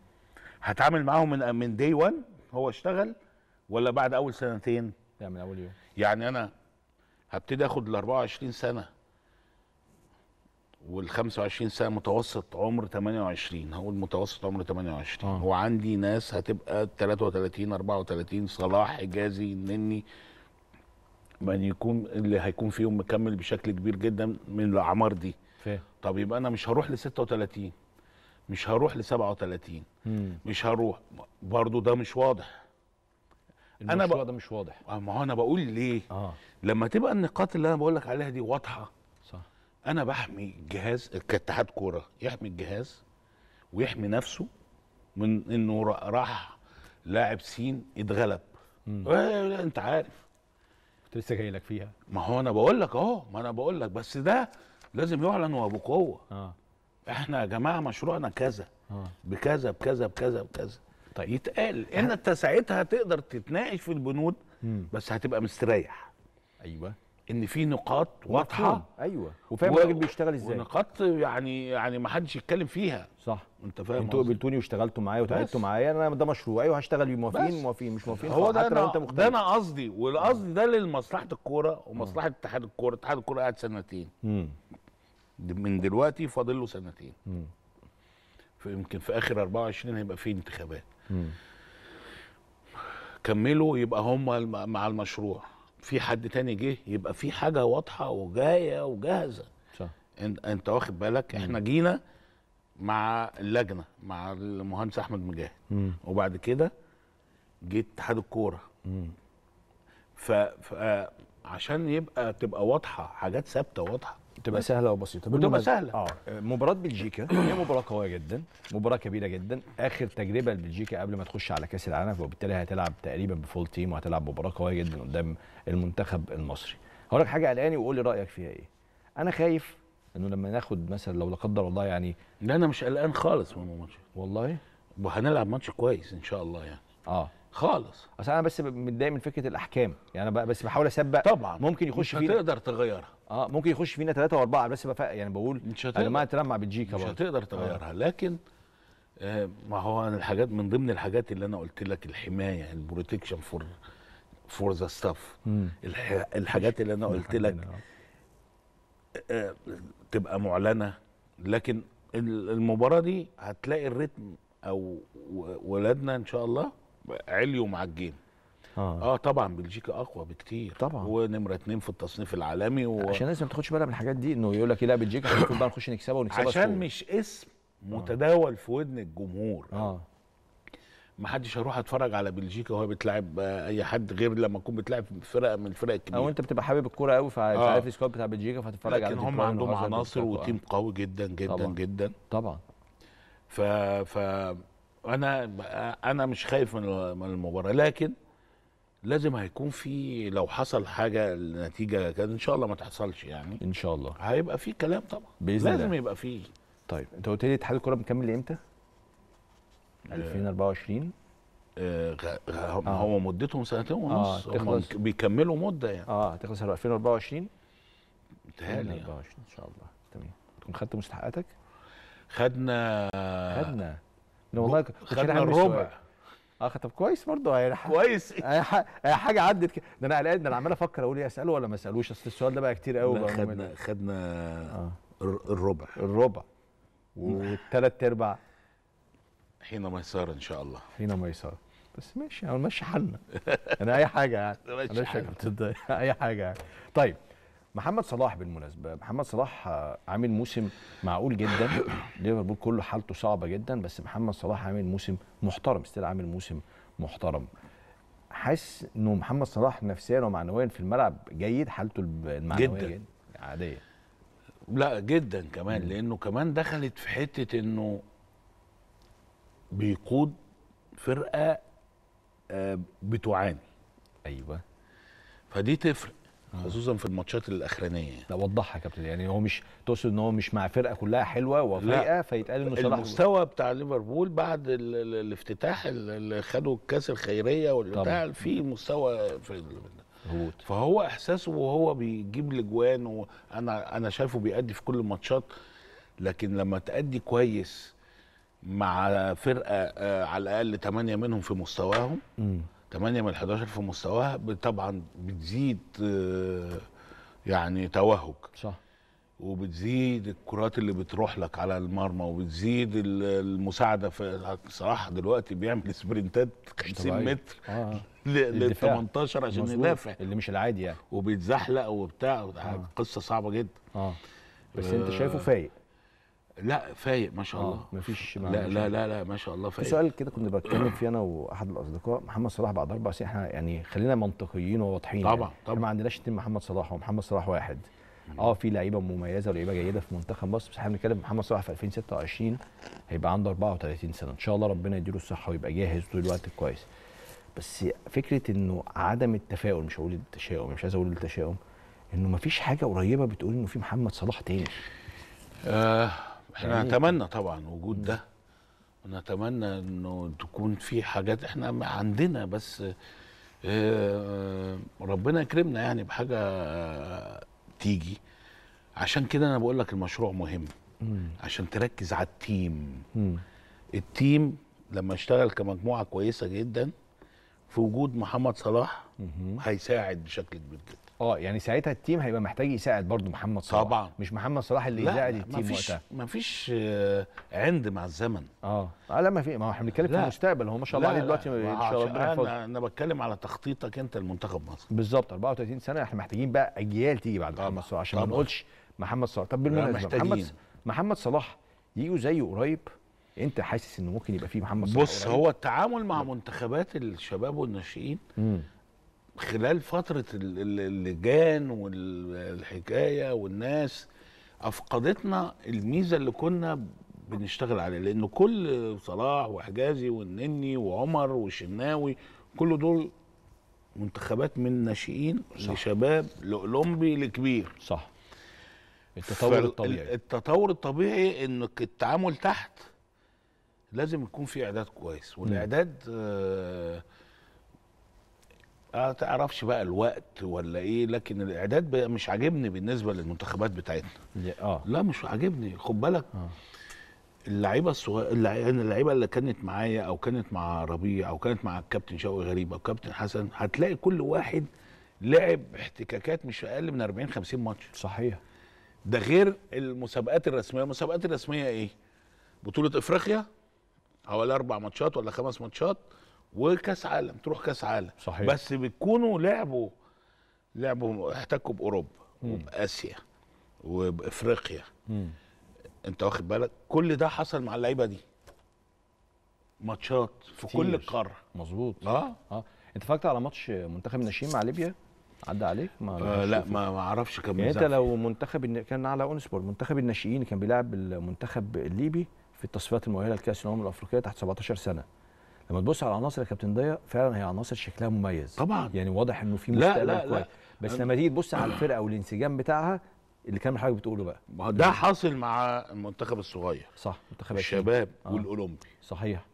هتعامل معاهم من من دي 1 هو اشتغل ولا بعد اول سنتين لا من اول يوم يعني انا هبتدي اخد ال 24 سنه وال 25 سنه متوسط عمر 28 هقول متوسط عمر 28 آه. وعندي ناس هتبقى 33 34 صلاح حجازي نني من يكون اللي هيكون فيهم مكمل بشكل كبير جدا من الاعمار دي فيه. طب يبقى انا مش هروح ل 36 مش هروح ل 37 مم. مش هروح برضو ده مش واضح انا ده مش واضح آه، ما هو انا بقول ليه آه. لما تبقى النقاط اللي انا بقول لك عليها دي واضحه انا بحمي الجهاز كاتحاد كوره يحمي الجهاز ويحمي نفسه من انه راح لاعب سين اتغلب انت عارف كنت لسه جاي لك فيها ما هو انا بقول لك اهو ما انا بقول لك بس ده لازم يعلن وبقوه اه احنا يا جماعه مشروعنا كذا آه. بكذا بكذا بكذا بكذا طيب يتقال ان انت ساعتها تقدر تتناقش في البنود مم. بس هتبقى مستريح ايوه ان في نقاط واضحه ايوه وفاهم و... الراجل بيشتغل ازاي ونقاط يعني يعني ما حدش يتكلم فيها صح انت فاهم انتوا قبلتوني واشتغلتوا معايا وتعبتوا معايا انا ده مشروع ايوه هشتغل بيه موافقين موافقين مش موافقين هو ده انا ده انا قصدي والقصد ده لمصلحه الكوره ومصلحه اتحاد الكوره اتحاد الكوره قاعد سنتين مم. من دلوقتي فاضل له سنتين يمكن في اخر 24 هيبقى في انتخابات مم. كملوا يبقى هم مع المشروع في حد تاني جه يبقى في حاجه واضحه وجايه وجاهزه صح انت, واخد بالك احنا جينا مع اللجنه مع المهندس احمد مجاهد وبعد كده جه اتحاد الكوره فعشان يبقى تبقى واضحه حاجات ثابته واضحه تبقى سهله وبسيطه وتبقى سهله اه مباراه بلجيكا هي مباراه قويه جدا مباراه كبيره جدا اخر تجربه لبلجيكا قبل ما تخش على كاس العالم وبالتالي هتلعب تقريبا بفول تيم وهتلعب مباراه قويه جدا قدام المنتخب المصري هقول لك حاجه قلقاني وقول لي رايك فيها ايه انا خايف انه لما ناخد مثلا لو لا قدر الله يعني لا انا مش قلقان خالص من الماتش والله وهنلعب ماتش كويس ان شاء الله يعني اه خالص اصل انا بس متضايق من فكره الاحكام يعني انا بس بحاول اسبق طبعا ممكن يخش فيه تقدر تغيرها اه ممكن يخش فينا ثلاثه واربعه بس بقى يعني بقول يا جماعه تلمع بلجيكا مش هتقدر تغيرها آه. لكن آه ما هو انا الحاجات من ضمن الحاجات اللي انا قلت لك الحمايه البروتكشن فور فور ذا ستاف الحاجات اللي انا قلت لك اه. آه تبقى معلنه لكن المباراه دي هتلاقي الريتم او ولادنا ان شاء الله عليوا مع الجيم اه, آه طبعا بلجيكا اقوى بكتير طبعا ونمره اتنين في التصنيف العالمي و... عشان الناس ما تاخدش بالها من الحاجات دي انه يقول لك إيه، لا بلجيكا احنا بقى نخش نكسبها ونكسبها عشان سوق. مش اسم آه. متداول آه. في ودن الجمهور اه ما حدش هيروح اتفرج على بلجيكا وهي بتلعب آه، اي حد غير لما تكون بتلعب فرقه من الفرق الكبيره او انت بتبقى حابب الكوره قوي فعارف آه. السكواد بتاع بلجيكا فهتتفرج على لكن هم عندهم عناصر وتيم قوي جدا جدا طبعًا. جدا طبعا ف ف انا انا مش خايف من المباراه لكن لازم هيكون في لو حصل حاجه النتيجه كده ان شاء الله ما تحصلش يعني ان شاء الله هيبقى في كلام طبعا باذن الله لازم يبقى في طيب انت قلت لي اتحاد الكوره مكمل امتى؟ 2024 آه آه هو آه. مدتهم سنتين ونص آه تخلص. بيكملوا مده يعني اه هتخلص 2024 2024 ان شاء الله تمام تكون خدت مستحقاتك؟ خدنا خدنا والله خدنا الربع اه طب كويس برضه يعني كويس حاجه عدت كده ده انا قلقان ده انا عمال افكر اقول ايه اساله ولا ما اسالوش اصل السؤال ده بقى كتير قوي بقى خدنا خدنا آه. الربع الربع [LAUGHS] والثلاث ارباع حين ميسره ان شاء الله حين ميسره بس ماشي ماشي حالنا [LAUGHS] انا اي حاجه يعني ماشي حالنا [LAUGHS] اي حاجه يعني طيب محمد صلاح بالمناسبه محمد صلاح آه، عامل موسم معقول جدا [COUGHS] ليفربول كله حالته صعبه جدا بس محمد صلاح عامل موسم محترم ستيل عامل موسم محترم حاسس انه محمد صلاح نفسيا ومعنويا في الملعب جيد حالته المعنويه جدا, جداً. عاديه لا جدا كمان مم. لانه كمان دخلت في حته انه بيقود فرقه آه، بتعاني ايوه فدي تفرق خصوصا في الماتشات الاخرانيه لا وضحها يا كابتن يعني هو مش تقصد ان هو مش مع فرقه كلها حلوه وفايقه فيتقال انه صلاح المستوى بتاع ليفربول بعد ال الافتتاح اللي خدوا الكاس الخيريه والبتاع في مستوى في ال... فهو احساسه وهو بيجيب الاجوان وانا انا شايفه بيأدي في كل الماتشات لكن لما تأدي كويس مع فرقه آه، على الاقل 8 منهم في مستواهم 8 من 11 في مستواها طبعا بتزيد آه، يعني توهج صح وبتزيد الكرات اللي بتروح لك على المرمى وبتزيد المساعده في صراحه دلوقتي بيعمل سبرنتات 50 متر آه. آه. [LAUGHS] لل 18 عشان يدافع اللي مش العادي يعني وبيتزحلق وبتاع آه. قصه صعبه جدا اه بس آه. انت شايفه فايق لا فايق ما شاء آه، الله مفيش لا لا, لا لا لا ما شاء الله فايق سؤال كده كنت بتكلم فيه انا واحد الاصدقاء محمد صلاح بعد اربع سنين احنا يعني خلينا منطقيين وواضحين طبعا يعني. طبعا ما عندناش اثنين محمد صلاح ومحمد صلاح واحد اه في لعيبه مميزه ولعيبه جيده في منتخب مصر بس احنا بنتكلم محمد صلاح في 2026 هيبقى عنده 34 سنه ان شاء الله ربنا يديله الصحه ويبقى جاهز طول الوقت كويس بس فكره انه عدم التفاؤل مش هقول التشاؤم مش عايز اقول التشاؤم انه مفيش حاجه قريبه بتقول انه في محمد صلاح تاني آه احنا نتمنى طبعا وجود ده ونتمنى انه تكون في حاجات احنا عندنا بس آه، آه، ربنا يكرمنا يعني بحاجه آه، تيجي عشان كده انا بقول لك المشروع مهم عشان تركز على التيم التيم لما اشتغل كمجموعه كويسه جدا في وجود محمد صلاح هيساعد بشكل كبير جدا اه يعني ساعتها التيم هيبقى محتاج يساعد برضه محمد صلاح طبعا مش محمد صلاح اللي يساعد التيم مفيش وقتها فيش آه، عند مع الزمن اه. اه لا ما في ما هو احنا بنتكلم في المستقبل هو ما شاء الله عليه دلوقتي ان شاء الله انا بتكلم على تخطيطك انت لمنتخب مصر بالظبط 34 سنه احنا محتاجين بقى اجيال تيجي بعد محمد صلاح عشان ما نقولش محمد صلاح طب بالمناسبه محمد محمد صلاح يجوا زيه قريب انت حاسس انه ممكن يبقى فيه محمد صلاح بص قريب. هو التعامل مع منتخبات الشباب والناشئين خلال فترة اللجان والحكاية والناس أفقدتنا الميزة اللي كنا بنشتغل عليها لأن كل صلاح وحجازي والنني وعمر والشناوي كل دول منتخبات من ناشئين لشباب لأولمبي لكبير صح التطور الطبيعي التطور الطبيعي انك التعامل تحت لازم يكون في اعداد كويس والاعداد آه اه تعرفش بقى الوقت ولا ايه لكن الاعداد مش عاجبني بالنسبه للمنتخبات بتاعتنا اه لا مش عاجبني خد بالك آه. اللعيبه الصغيره يعني اللعيبه اللي كانت معايا او كانت مع ربيع او كانت مع الكابتن شوقي غريب او كابتن حسن هتلاقي كل واحد لعب احتكاكات مش اقل من 40 50 ماتش صحيح ده غير المسابقات الرسميه المسابقات الرسميه ايه بطوله افريقيا حوالي اربع ماتشات ولا خمس ماتشات وكاس عالم تروح كاس عالم صحيح. بس بيكونوا لعبوا لعبوا احتكوا باوروبا وباسيا وبافريقيا مم. انت واخد بالك كل ده حصل مع اللعيبه دي ماتشات في كل القاره مظبوط اه اه انت اتفرجت على ماتش منتخب الناشئين مع ليبيا عدى عليك ما آه لا ما ما اعرفش كان يعني انت لو منتخب كان على اونسبور منتخب الناشئين كان بيلعب المنتخب الليبي في التصفيات المؤهله لكاس الامم الافريقيه تحت 17 سنه لما تبص على عناصر يا كابتن ضياء فعلا هي عناصر شكلها مميز طبعا يعني واضح انه في مستقبل كويس بس لما تيجي تبص على الفرقه والانسجام بتاعها اللي كان حضرتك بتقوله بقى ما ده يعني حاصل مع المنتخب الصغير صح منتخب الشباب آه. والاولمبي صحيح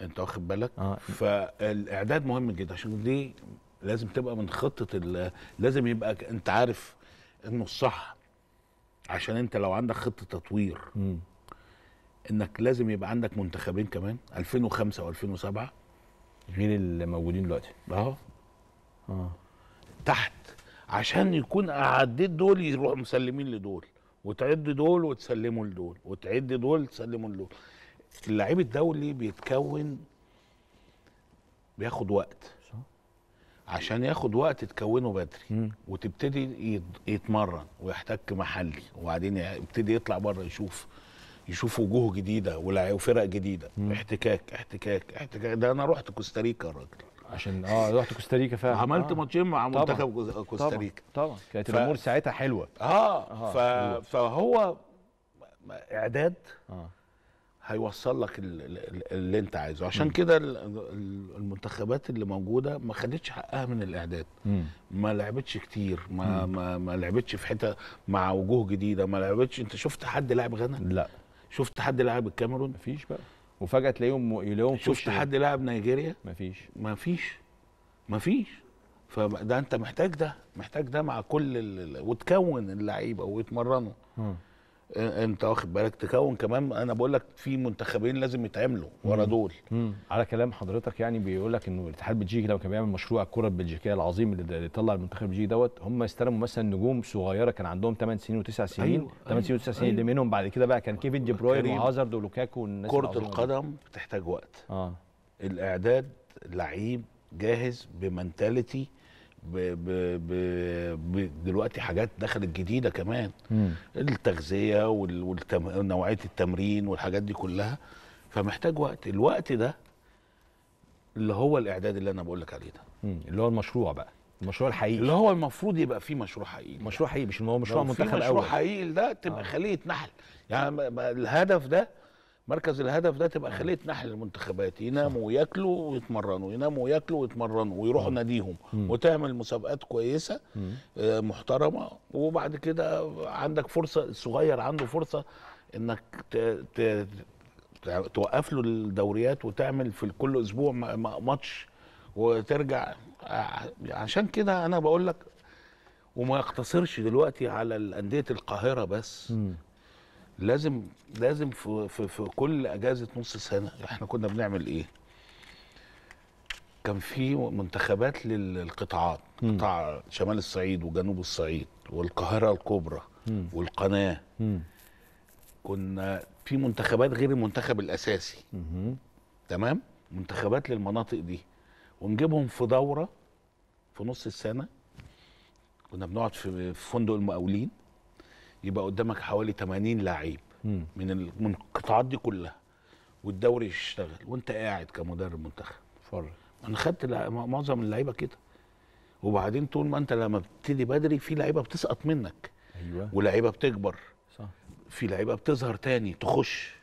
انت واخد بالك آه. فالاعداد مهم جدا عشان دي لازم تبقى من خطه لازم يبقى انت عارف انه الصح عشان انت لو عندك خطه تطوير انك لازم يبقى عندك منتخبين كمان 2005 و2007 غير اللي موجودين دلوقتي اهو اه تحت عشان يكون عديت دول يروحوا مسلمين لدول وتعد دول وتسلموا لدول وتعد دول تسلموا لدول اللعيب الدولي بيتكون بياخد وقت عشان ياخد وقت تكونه بدري مم. وتبتدي يتمرن ويحتك محلي وبعدين يبتدي يطلع بره يشوف يشوف وجوه جديده وفرق جديده مم. احتكاك احتكاك احتكاك ده انا رحت كوستاريكا يا راجل عشان اه رحت كوستاريكا فعلا عملت آه. ماتشين مع منتخب كوستاريكا طبعا, طبعا. كانت ف... الامور ساعتها حلوه اه, آه. ف... فهو اعداد آه. هيوصل لك اللي انت عايزه عشان كده المنتخبات اللي موجوده ما خدتش حقها من الاعداد مم. ما لعبتش كتير ما مم. ما, ما لعبتش في حته مع وجوه جديده ما لعبتش انت شفت حد لاعب غنى لا شفت حد لاعب الكاميرون مفيش بقى وفجاه تلاقيهم يلاقيهم شفت حد لاعب نيجيريا مفيش مفيش مفيش فده انت محتاج ده محتاج ده مع كل وتكون اللعيبه ويتمرنوا انت واخد بالك تكون كمان انا بقول لك في منتخبين لازم يتعملوا ورا دول مم. على كلام حضرتك يعني بيقول لك انه الاتحاد البلجيكي لو كان بيعمل مشروع الكره البلجيكيه العظيم اللي يطلع المنتخب البلجيكي دوت هم استلموا مثلا نجوم صغيره كان عندهم 8 سنين و9 سنين أيوة 8 أيوة، سنين و9 أيوة سنين اللي منهم بعد كده بقى كان كيفن دي بروين وهازارد ولوكاكو والناس كره القدم بتحتاج وقت اه الاعداد لعيب جاهز بمنتاليتي ب ب ب دلوقتي حاجات دخلت جديده كمان مم. التغذيه ونوعيه والتم... التمرين والحاجات دي كلها فمحتاج وقت الوقت ده اللي هو الاعداد اللي انا بقول لك عليه ده مم. اللي هو المشروع بقى المشروع الحقيقي اللي هو المفروض يبقى فيه مشروع حقيقي مشروع حقيقي مش هو مشروع منتخب اول مشروع حقيقي ده تبقى آه. خليه يتنحل يعني الهدف ده مركز الهدف ده تبقى نعم. خليه نحل المنتخبات يناموا وياكلوا ويتمرنوا يناموا وياكلوا ويتمرنوا ويروحوا ناديهم وتعمل مسابقات كويسه آه، محترمه وبعد كده عندك فرصه الصغير عنده فرصه انك توقف له الدوريات وتعمل في كل اسبوع ماتش وترجع عشان كده انا بقول لك وما يقتصرش دلوقتي على الانديه القاهره بس لازم لازم في, في, في كل اجازه نص سنه احنا كنا بنعمل ايه؟ كان في منتخبات للقطاعات م. قطاع شمال الصعيد وجنوب الصعيد والقاهره الكبرى م. والقناه م. كنا في منتخبات غير المنتخب الاساسي م. تمام منتخبات للمناطق دي ونجيبهم في دوره في نص السنه كنا بنقعد في فندق المقاولين يبقى قدامك حوالي 80 لعيب من من القطاعات دي كلها والدوري يشتغل وانت قاعد كمدرب منتخب اتفرج انا خدت معظم اللعيبه كده وبعدين طول ما انت لما بتبتدي بدري في لعيبه بتسقط منك ايوه ولعيبه بتكبر صح في لعيبه بتظهر تاني تخش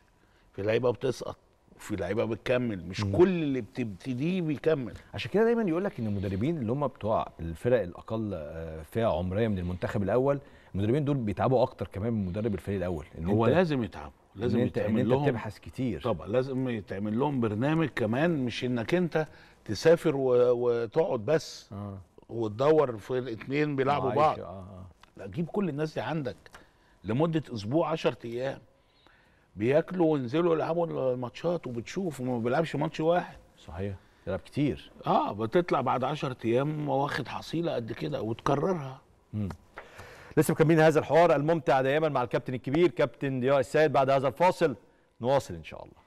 في لعيبه بتسقط وفي لعيبه بتكمل مش مم. كل اللي بتبتديه بيكمل عشان كده دايما يقول لك ان المدربين اللي هم بتوع الفرق الاقل آه، فئه عمريه من المنتخب الاول المدربين دول بيتعبوا اكتر كمان من مدرب الفريق الاول إن هو لازم يتعبوا لازم إن انت يتعمل إن انت لهم تبحث كتير طبعا لازم يتعمل لهم برنامج كمان مش انك انت تسافر و... وتقعد بس آه. وتدور في الاثنين بيلعبوا آه بعض آه آه. لا جيب كل الناس دي عندك لمده اسبوع 10 ايام بياكلوا وينزلوا يلعبوا الماتشات وبتشوف وما بيلعبش ماتش واحد صحيح بيلعب كتير اه بتطلع بعد 10 ايام واخد حصيله قد كده وتكررها مم. لسه مكملين هذا الحوار الممتع دائما مع الكابتن الكبير كابتن ضياء السيد بعد هذا الفاصل نواصل ان شاء الله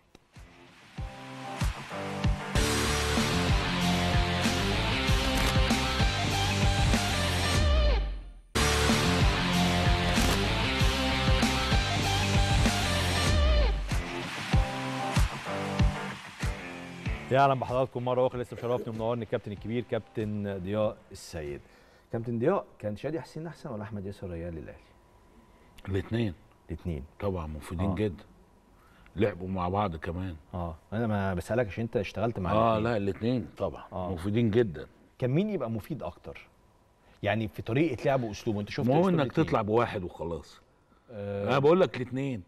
يا اهلا بحضراتكم مره اخرى لسه مشرفني ومنورني الكابتن الكبير كابتن ضياء السيد كابتن ضياء كان شادي حسين احسن ولا احمد ياسر ريال الاهلي؟ الاثنين الاثنين طبعا مفيدين آه. جدا لعبوا مع بعض كمان اه انا ما بسالك عشان انت اشتغلت مع اه الاتنين. لا الاثنين طبعا آه. مفيدين جدا كان مين يبقى مفيد اكتر؟ يعني في طريقه لعبه واسلوبه انت شفت المهم انك تطلع بواحد وخلاص آه. انا بقول لك الاثنين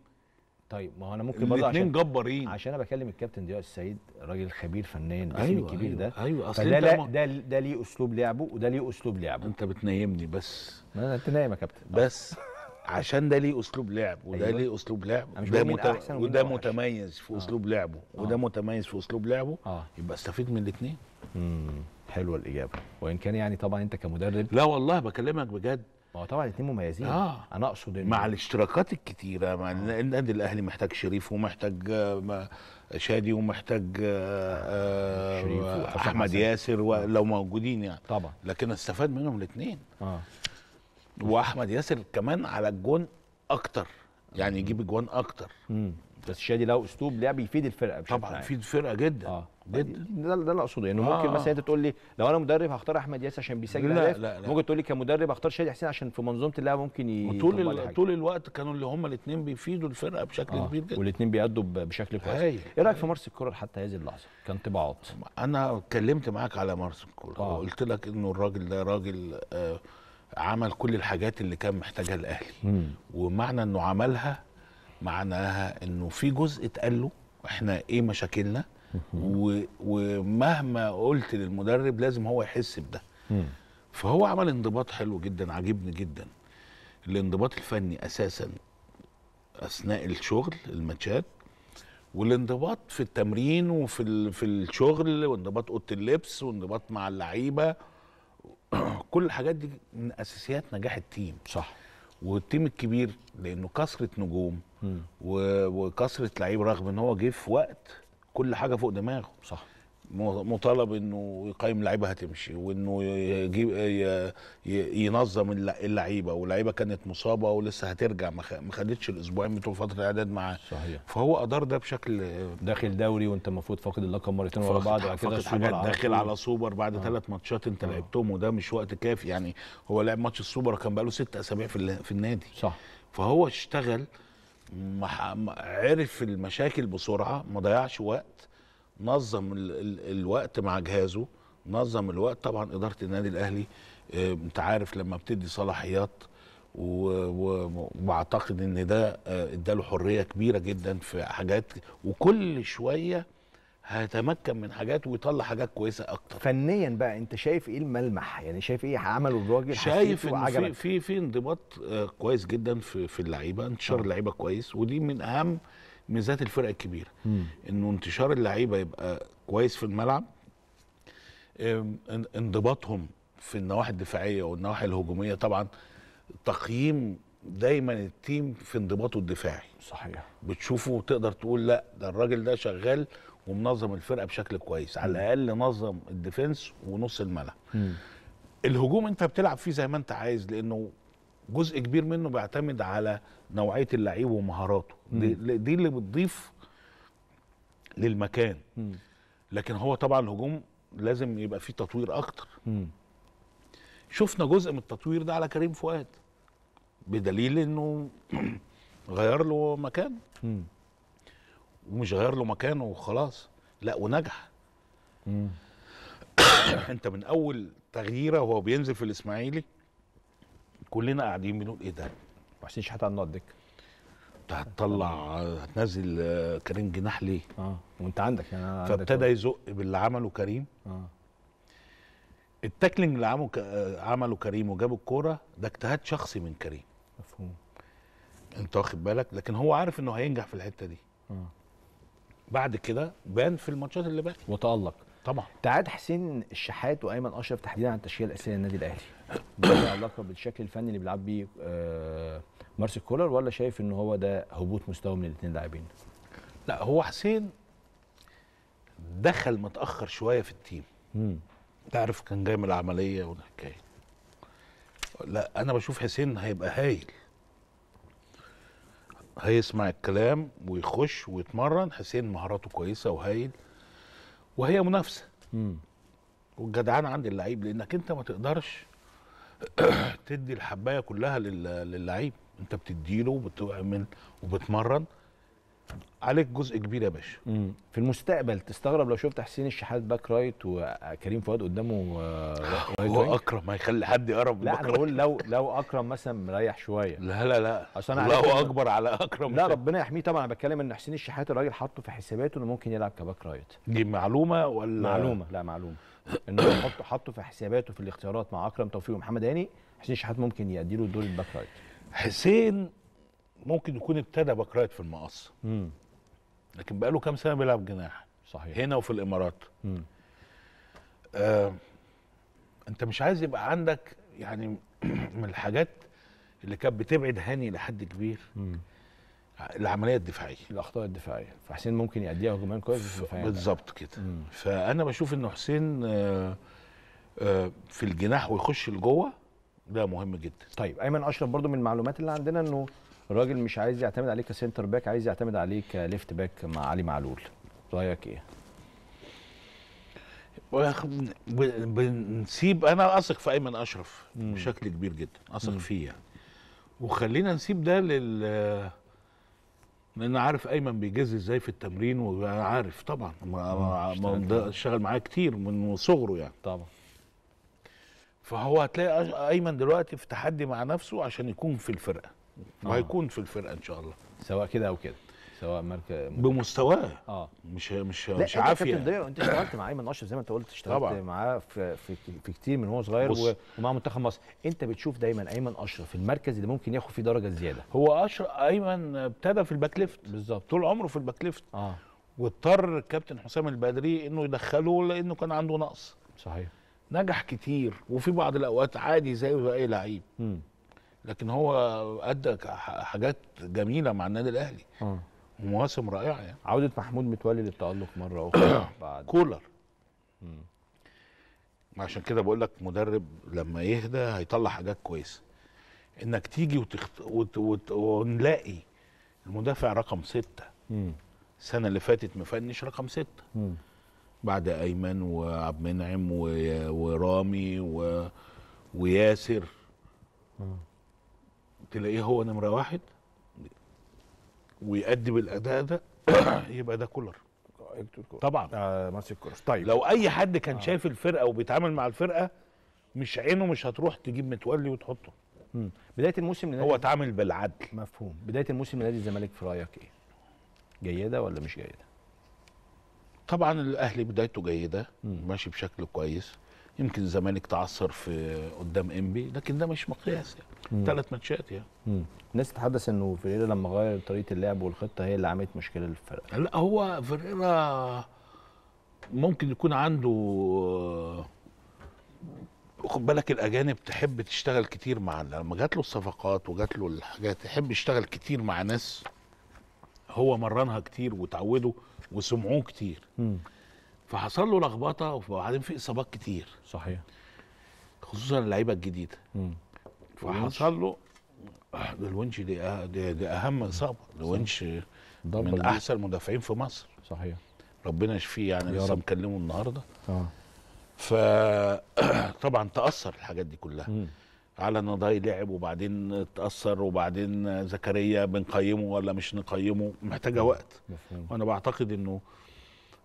طيب ما هو انا ممكن برضه عشان جبارين عشان انا بكلم الكابتن ضياء السيد راجل خبير فنان أيوة الكبير أيوة ده ايوه ايوه اصل ده, لا ده ده ليه اسلوب لعبه وده ليه اسلوب لعبه انت بتنيمني بس ما انا انت نايم يا كابتن بس عشان ده ليه اسلوب لعب وده أيوة. ليه اسلوب لعب وده, مت... وده متميز في آه. اسلوب آه. لعبه وده آه. متميز في اسلوب لعبه آه. يبقى استفيد من الاثنين امم حلوه الاجابه وان كان يعني طبعا انت كمدرب لا والله بكلمك بجد ما هو طبعا الاثنين مميزين آه. انا اقصد إن مع الاشتراكات الكتيره مع آه. النادي الاهلي محتاج شريف ومحتاج آه، شادي ومحتاج آه, آه، شريف احمد ياسر ولو آه. موجودين يعني طبعا لكن استفاد منهم الاثنين آه. واحمد ياسر كمان على الجون اكتر يعني يجيب اجوان اكتر مم. بس الشادي له اسلوب لعب يفيد الفرقه بشكل طبعا يفيد الفرقه جدا آه. جدا ده اللي اقصده يعني آه. ممكن مثلا انت تقول لي لو انا مدرب هختار احمد ياسر عشان بيسجل اهداف لا لا ممكن تقول لي كمدرب هختار شادي حسين عشان في منظومه اللعب ممكن ي... طول طول الوقت كانوا اللي هم الاثنين بيفيدوا الفرقه بشكل آه. كبير جدا والاثنين بيأدوا بشكل كويس ايه رايك في مارس الكوره حتى هذه اللحظه طباعات انا اتكلمت معاك على مارس الكوره آه. وقلت لك انه الراجل ده راجل آه عمل كل الحاجات اللي كان محتاجها الاهلي ومعنى انه عملها معناها انه في جزء اتقال له احنا ايه مشاكلنا ومهما قلت للمدرب لازم هو يحس بده فهو عمل انضباط حلو جدا عجبني جدا الانضباط الفني اساسا اثناء الشغل الماتشات والانضباط في التمرين وفي في الشغل وانضباط اوضه اللبس وانضباط مع اللعيبه [CLEARS THROAT] كل الحاجات دي من اساسيات نجاح التيم صح والتيم الكبير لانه كثره نجوم وكثره لعيب رغم ان هو جه في وقت كل حاجه فوق دماغه صح مطالب انه يقيم لعيبه هتمشي وانه يجيب ينظم اللعيبه واللعيبه كانت مصابه ولسه هترجع ما خدتش الاسبوعين بتوع فتره الاعداد معاه صحيح فهو ادار ده بشكل داخل دوري وانت المفروض فاقد اللقب مرتين ورا بعض وبعد كده سوبر داخل على سوبر بعد آه. ثلاث ماتشات انت آه. لعبتهم وده مش وقت كافي يعني هو لعب ماتش السوبر كان بقاله ست اسابيع في النادي صح فهو اشتغل عرف المشاكل بسرعه ما ضيعش وقت نظم ال ال الوقت مع جهازه نظم الوقت طبعا اداره النادي الاهلي آه، انت عارف لما بتدي صلاحيات واعتقد ان ده آه، اداله حريه كبيره جدا في حاجات وكل شويه هيتمكن من حاجات ويطلع حاجات كويسه اكتر فنيا بقى انت شايف ايه الملمح يعني شايف ايه عمله الراجل شايف ان في في في انضباط آه، كويس جدا في في اللعيبه انتشار آه. اللعيبه كويس ودي من اهم ميزات الفرقه الكبيره انه انتشار اللعيبه يبقى كويس في الملعب انضباطهم في النواحي الدفاعيه والنواحي الهجوميه طبعا تقييم دايما التيم في انضباطه الدفاعي صحيح بتشوفه وتقدر تقول لا ده الراجل ده شغال ومنظم الفرقه بشكل كويس على الاقل نظم الديفنس ونص الملعب الهجوم انت بتلعب فيه زي ما انت عايز لانه جزء كبير منه بيعتمد على نوعيه اللعيب ومهاراته دي, دي اللي بتضيف للمكان لكن هو طبعا الهجوم لازم يبقى فيه تطوير اكتر شفنا جزء من التطوير ده على كريم فؤاد بدليل انه [CLEARS THROAT] غير له مكانه ومش غير له مكانه وخلاص لا ونجح [COUGHS] انت من اول تغييره وهو بينزل في الاسماعيلي كلنا قاعدين بنقول ايه ده وحسين شحاته على النقط انت هتطلع هتنزل آه، كريم جناح ليه؟ اه وانت عندك يعني عندك فابتدى يزق باللي عمله كريم اه التاكلينج اللي عمله آه، عمله كريم وجاب الكوره ده اجتهاد شخصي من كريم مفهوم انت واخد بالك لكن هو عارف انه هينجح في الحته دي اه بعد كده بان في الماتشات اللي بقت وتالق طبعا تعاد حسين الشحات وايمن اشرف تحديدا عن التشكيله الاساسيه للنادي الاهلي [CLEARS THROAT] له علاقه بالشكل الفني اللي بيلعب بيه آه، مارسيل كولر ولا شايف ان هو ده هبوط مستوى من الاثنين لاعبين؟ لا هو حسين دخل متاخر شويه في التيم انت عارف كان جاي من العمليه والحكايه لا انا بشوف حسين هيبقى هايل هيسمع الكلام ويخش ويتمرن حسين مهاراته كويسه وهايل وهي منافسه امم والجدعان عند اللعيب لانك انت ما تقدرش [CLEARS THROAT] تدي الحبايه كلها للعيب انت بتديله وبتعمل وبتمرن عليك جزء كبير يا باشا في المستقبل تستغرب لو شفت حسين الشحات باك رايت وكريم فؤاد قدامه آه، رايت هو اكرم ما يخلي حد يقرب لا انا بقول لو لو اكرم مثلا مريح شويه لا لا لا عشان لا هو اكبر على اكرم لا ربنا يحميه طبعا انا بتكلم ان حسين الشحات الراجل حاطه في حساباته انه ممكن يلعب كباك رايت دي معلومه ولا معلومه لا معلومه انه حطه حطه في حساباته في الاختيارات مع اكرم توفيق ومحمد هاني حسين الشحات ممكن يأدي له دور الباك رايت حسين ممكن يكون ابتدى بكرايت في المقص مم. لكن بقى له كام سنه بيلعب جناح صحيح هنا وفي الامارات آه انت مش عايز يبقى عندك يعني [CLEARS THROAT] من الحاجات اللي كانت بتبعد هاني لحد كبير مم. العمليه الدفاعيه الاخطاء الدفاعيه فحسين ممكن يأديها هجومان كويس بالظبط كده مم. فانا بشوف ان حسين آه آه في الجناح ويخش لجوه ده مهم جدا طيب ايمن اشرف برضو من المعلومات اللي عندنا انه الراجل مش عايز يعتمد عليك كسنتر باك عايز يعتمد عليك كليفت باك مع علي معلول رايك ايه؟ بنسيب انا اثق في ايمن اشرف مم. بشكل كبير جدا اثق فيه يعني وخلينا نسيب ده لل لان عارف ايمن بيجز ازاي في التمرين وانا عارف طبعا ما اشتغل معاه كتير من صغره يعني طبعا فهو هتلاقي ايمن دلوقتي في تحدي مع نفسه عشان يكون في الفرقه وهيكون آه. في الفرقه ان شاء الله سواء كده او كده سواء مركز بمستواه اه مش مش مش عافيه يعني. انت اشتغلت مع ايمن اشرف زي ما انت قلت اشتغلت معاه في, في في كتير من هو صغير ومع منتخب مصر انت بتشوف دايما ايمن اشرف المركز اللي ممكن ياخد فيه درجه زياده هو اشرف ايمن ابتدى في الباك ليفت بالظبط طول عمره في الباك ليفت اه واضطر الكابتن حسام البدري انه يدخله لانه كان عنده نقص صحيح نجح كتير وفي بعض الاوقات عادي زيه زي اي لعيب لكن هو ادى حاجات جميله مع النادي الاهلي آه. مواسم رائعه يعني عوده محمود متولي للتالق مره اخرى [COUGHS] بعد كولر مم. عشان كده بقول لك مدرب لما يهدى هيطلع حاجات كويسه انك تيجي وتخت... وت... وت... ونلاقي المدافع رقم ستة السنه اللي فاتت مفنش رقم ستة مم. بعد ايمن وعبد المنعم و... ورامي و... وياسر مم. تلاقيه هو نمره واحد ويأدي بالاداء ده [CLEARS THROAT] يبقى ده كولر طبعا آه ماسك طيب لو اي حد كان آه. شايف الفرقه وبيتعامل مع الفرقه مش عينه مش هتروح تجيب متولي وتحطه مم. بدايه الموسم لنادي هو اتعامل بالعدل مفهوم بدايه الموسم لنادي الزمالك في رايك ايه جيده ولا مش جيده طبعا الاهلي بدايته جيده مم. ماشي بشكل كويس يمكن الزمالك تعثر في قدام انبي لكن ده مش مقياس يعني ثلاث ماتشات يعني الناس تتحدث انه فيريرا لما غير طريقه اللعب والخطه هي اللي عملت مشكله للفرق لا هو فيريرا ممكن يكون عنده آه، خد بالك الاجانب تحب تشتغل كتير مع لما جات له الصفقات وجات له الحاجات تحب يشتغل كتير مع ناس هو مرنها كتير وتعوده وسمعوه كتير مم. فحصل له لخبطه وبعدين في اصابات كتير صحيح خصوصا اللعيبه الجديده فحصل له آه، الونش دي, آه، دي, دي اهم اصابه الونش من احسن المدافعين في مصر صحيح ربنا يشفيه يعني لسه مكلمه النهارده اه فطبعا [COUGHS] تاثر الحاجات دي كلها مم. على ان ضاي لعب وبعدين تاثر وبعدين زكريا بنقيمه ولا مش نقيمه محتاجه وقت مفهوم. وانا بعتقد انه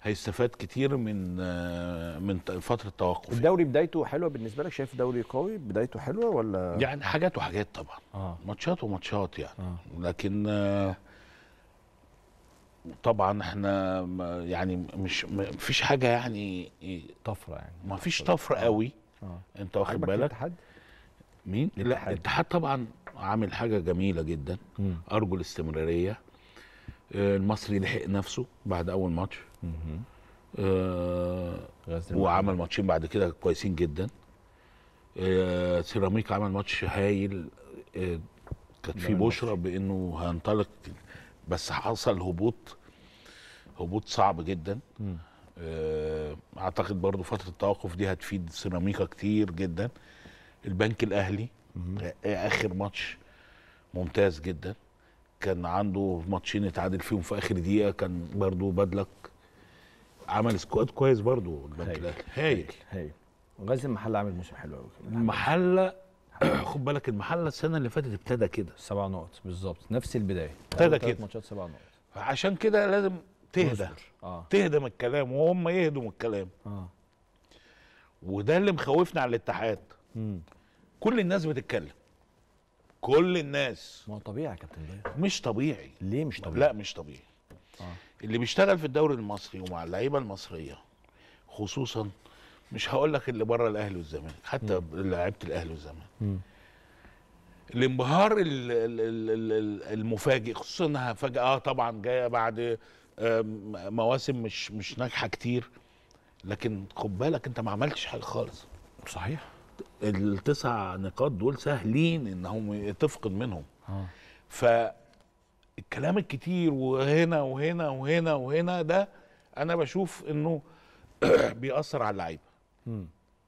هيستفاد كتير من من فتره التوقف الدوري بدايته حلوه بالنسبه لك شايف دوري قوي بدايته حلوه ولا يعني حاجات وحاجات طبعا آه. ماتشات وماتشات يعني آه. لكن طبعا احنا يعني مش مفيش حاجه يعني طفره يعني مفيش طفره قوي آه. آه. انت واخد بالك الاتحاد مين لا الاتحاد طبعا عامل حاجه جميله جدا م. ارجو الاستمراريه آه، المصري لحق نفسه بعد اول ماتش آه وعمل ماتشين بعد كده كويسين جدا آه عمل ماتش هايل آه كانت في بشرى بانه هينطلق بس حصل هبوط هبوط صعب جدا آه، اعتقد برضو فتره التوقف دي هتفيد سيراميكا كتير جدا البنك الاهلي آه، اخر ماتش ممتاز جدا كان عنده ماتشين اتعادل فيهم في اخر دقيقه كان برضو بدلك عمل سكواد كويس برضه البنك الاهلي هايل هايل وغازي المحله عامل موسم حلو قوي المحله [CLEARS THROAT] خد بالك المحله السنه اللي فاتت ابتدى كده سبع نقط بالظبط نفس البدايه ابتدى كده ماتشات سبع نقط عشان كده لازم تهدى آه. تهدى من الكلام وهم يهدوا من الكلام آه. وده اللي مخوفنا على الاتحاد مم. كل الناس بتتكلم كل الناس ما هو طبيعي يا كابتن مش طبيعي ليه مش طبيعي لا مش طبيعي آه. اللي بيشتغل في الدوري المصري ومع اللعيبه المصريه خصوصا مش هقول لك اللي بره الاهلي والزمالك حتى لعيبه الاهلي والزمالك الانبهار المفاجئ خصوصا انها فجاه اه طبعا جايه بعد مواسم مش مش ناجحه كتير لكن خد بالك انت ما عملتش حاجه خالص صحيح التسع نقاط دول سهلين انهم تفقد منهم آه. الكلام الكتير وهنا وهنا وهنا وهنا ده انا بشوف انه [CLEARS THROAT] بيأثر على اللعيبه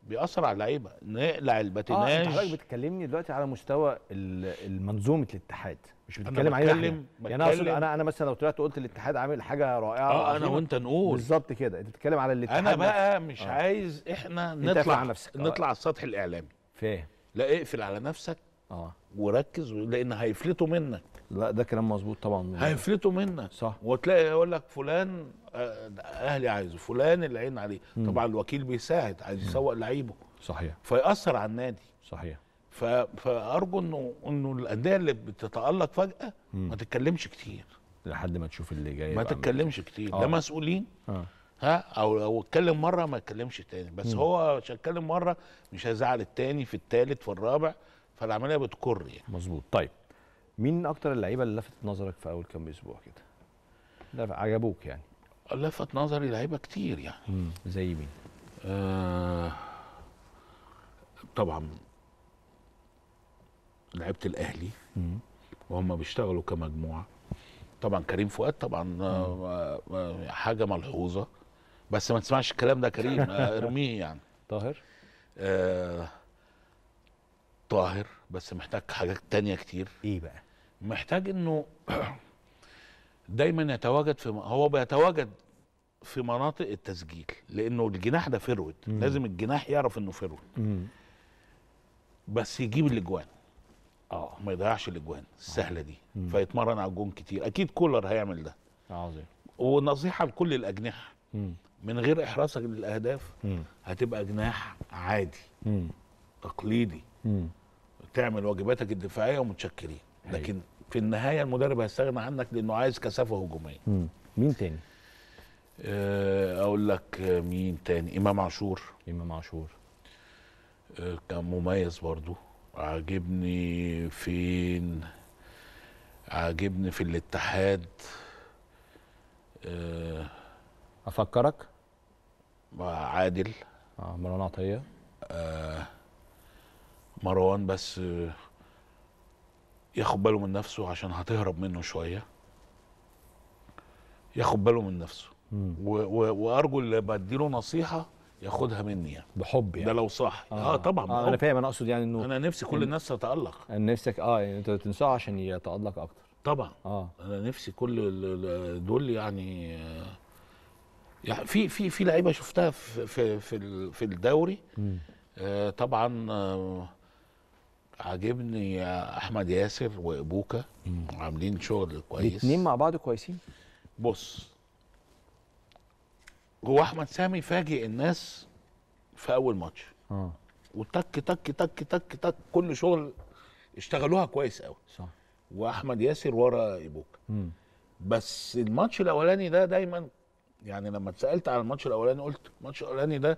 بيأثر على اللعيبه نقلع الباتيناج اه انت حضرتك بتكلمني دلوقتي على مستوى المنظومه الاتحاد مش بتتكلم عليه بتكلم يعني انا اقصد انا انا مثلا لو طلعت وقلت الاتحاد عامل حاجه رائعه اه انا وانت نقول بالظبط كده انت بتتكلم على الاتحاد انا بقى مش آه. عايز احنا نطلع نفسك. آه. نطلع على السطح الاعلامي فاهم لا اقفل على نفسك اه وركز لان هيفلتوا منك لا ده كلام مظبوط طبعا هيفلتوا منك صح وتلاقي يقول لك فلان آه، اهلي عايزه فلان اللي عين عليه مم. طبعا الوكيل بيساعد عايز يسوق لعيبه صحيح فيأثر على النادي صحيح ف... فارجو انه انه الانديه اللي بتتالق فجاه مم. ما تتكلمش كتير لحد ما تشوف اللي جاي ما تتكلمش كتير ده آه. مسؤولين آه. ها او لو اتكلم مره ما اتكلمش تاني بس مم. هو مش هيتكلم مره مش هيزعل التاني في التالت في الرابع فالعمليه بتكر يعني مظبوط طيب مين اكتر اللعيبه اللي لفت نظرك في اول كام اسبوع كده عجبوك يعني لفت نظري لعيبه كتير يعني مم. زي مين آه طبعا لعيبه الاهلي وهم بيشتغلوا كمجموعه طبعا كريم فؤاد طبعا آه، مم. آه، آه، حاجه ملحوظه بس ما تسمعش الكلام ده كريم [LAUGHS] ارميه يعني طاهر آه طاهر بس محتاج حاجات تانية كتير ايه بقى محتاج انه دايما يتواجد في هو بيتواجد في مناطق التسجيل لانه الجناح ده فروت لازم الجناح يعرف انه فروت بس يجيب الاجوان اه ما يضيعش الاجوان السهله دي مم. فيتمرن على الجون كتير اكيد كولر هيعمل ده عظيم ونصيحه لكل الاجنحه من غير احراسك للاهداف مم. هتبقى جناح عادي مم. تقليدي مم. تعمل واجباتك الدفاعيه ومتشكرين لكن في النهايه المدرب هيستغنى عنك لانه عايز كثافه هجوميه مين تاني آه، اقول لك مين تاني امام عاشور امام عاشور آه، كان مميز برضو عاجبني فين عاجبني في الاتحاد آه، افكرك عادل اه مروان عطيه آه مروان بس ياخد باله من نفسه عشان هتهرب منه شويه ياخد باله من نفسه وارجو اللي بديله نصيحه ياخدها مني يعني بحب يعني ده لو صح اه, آه طبعا آه انا فاهم انا اقصد يعني انه انا نفسي كل إن... الناس تتالق انا نفسك اه يعني انت تنصحه عشان يتالق اكتر طبعا اه انا نفسي كل دول يعني آه، يعني في في في لعيبه شفتها في في في الدوري آه طبعا آه عاجبني احمد ياسر وابوكا عاملين شغل كويس الاثنين مع بعض كويسين بص هو احمد سامي فاجئ الناس في اول ماتش اه وتك تك تك تك تك كل شغل اشتغلوها كويس قوي صح واحمد ياسر ورا ابوكا بس الماتش الاولاني ده دا دايما يعني لما اتسالت على الماتش الاولاني قلت الماتش الاولاني ده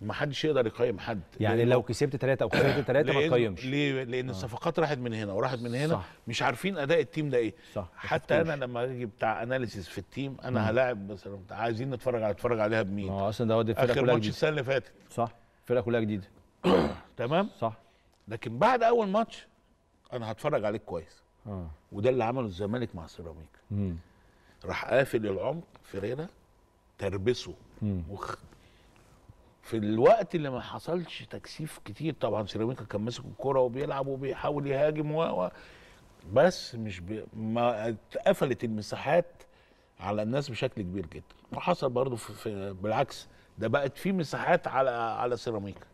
ما حدش يقدر يقيم حد يعني لو كسبت ثلاثة او خسرت ثلاثة ما تقيمش ليه لان آه. الصفقات راحت من هنا وراحت من هنا صح. مش عارفين اداء التيم ده ايه صح. حتى انا لما اجي بتاع اناليسيس في التيم انا هلاعب مثلا عايزين نتفرج على اتفرج عليها بمين اه اصلا ده واد الفرقه كلها اخر ماتش السنه اللي فاتت صح الفرقه كلها جديده [COUGHS] تمام صح لكن بعد اول ماتش انا هتفرج عليك كويس اه وده اللي عمله الزمالك مع سيراميكا راح قافل العمق فيريرا تربسه في الوقت اللي ما حصلش تكثيف كتير طبعا سيراميكا كان ماسك الكوره وبيلعب وبيحاول يهاجم و بس مش بي... ما اتقفلت المساحات على الناس بشكل كبير جدا وحصل برضه في... في... بالعكس ده بقت في مساحات على على سيراميكا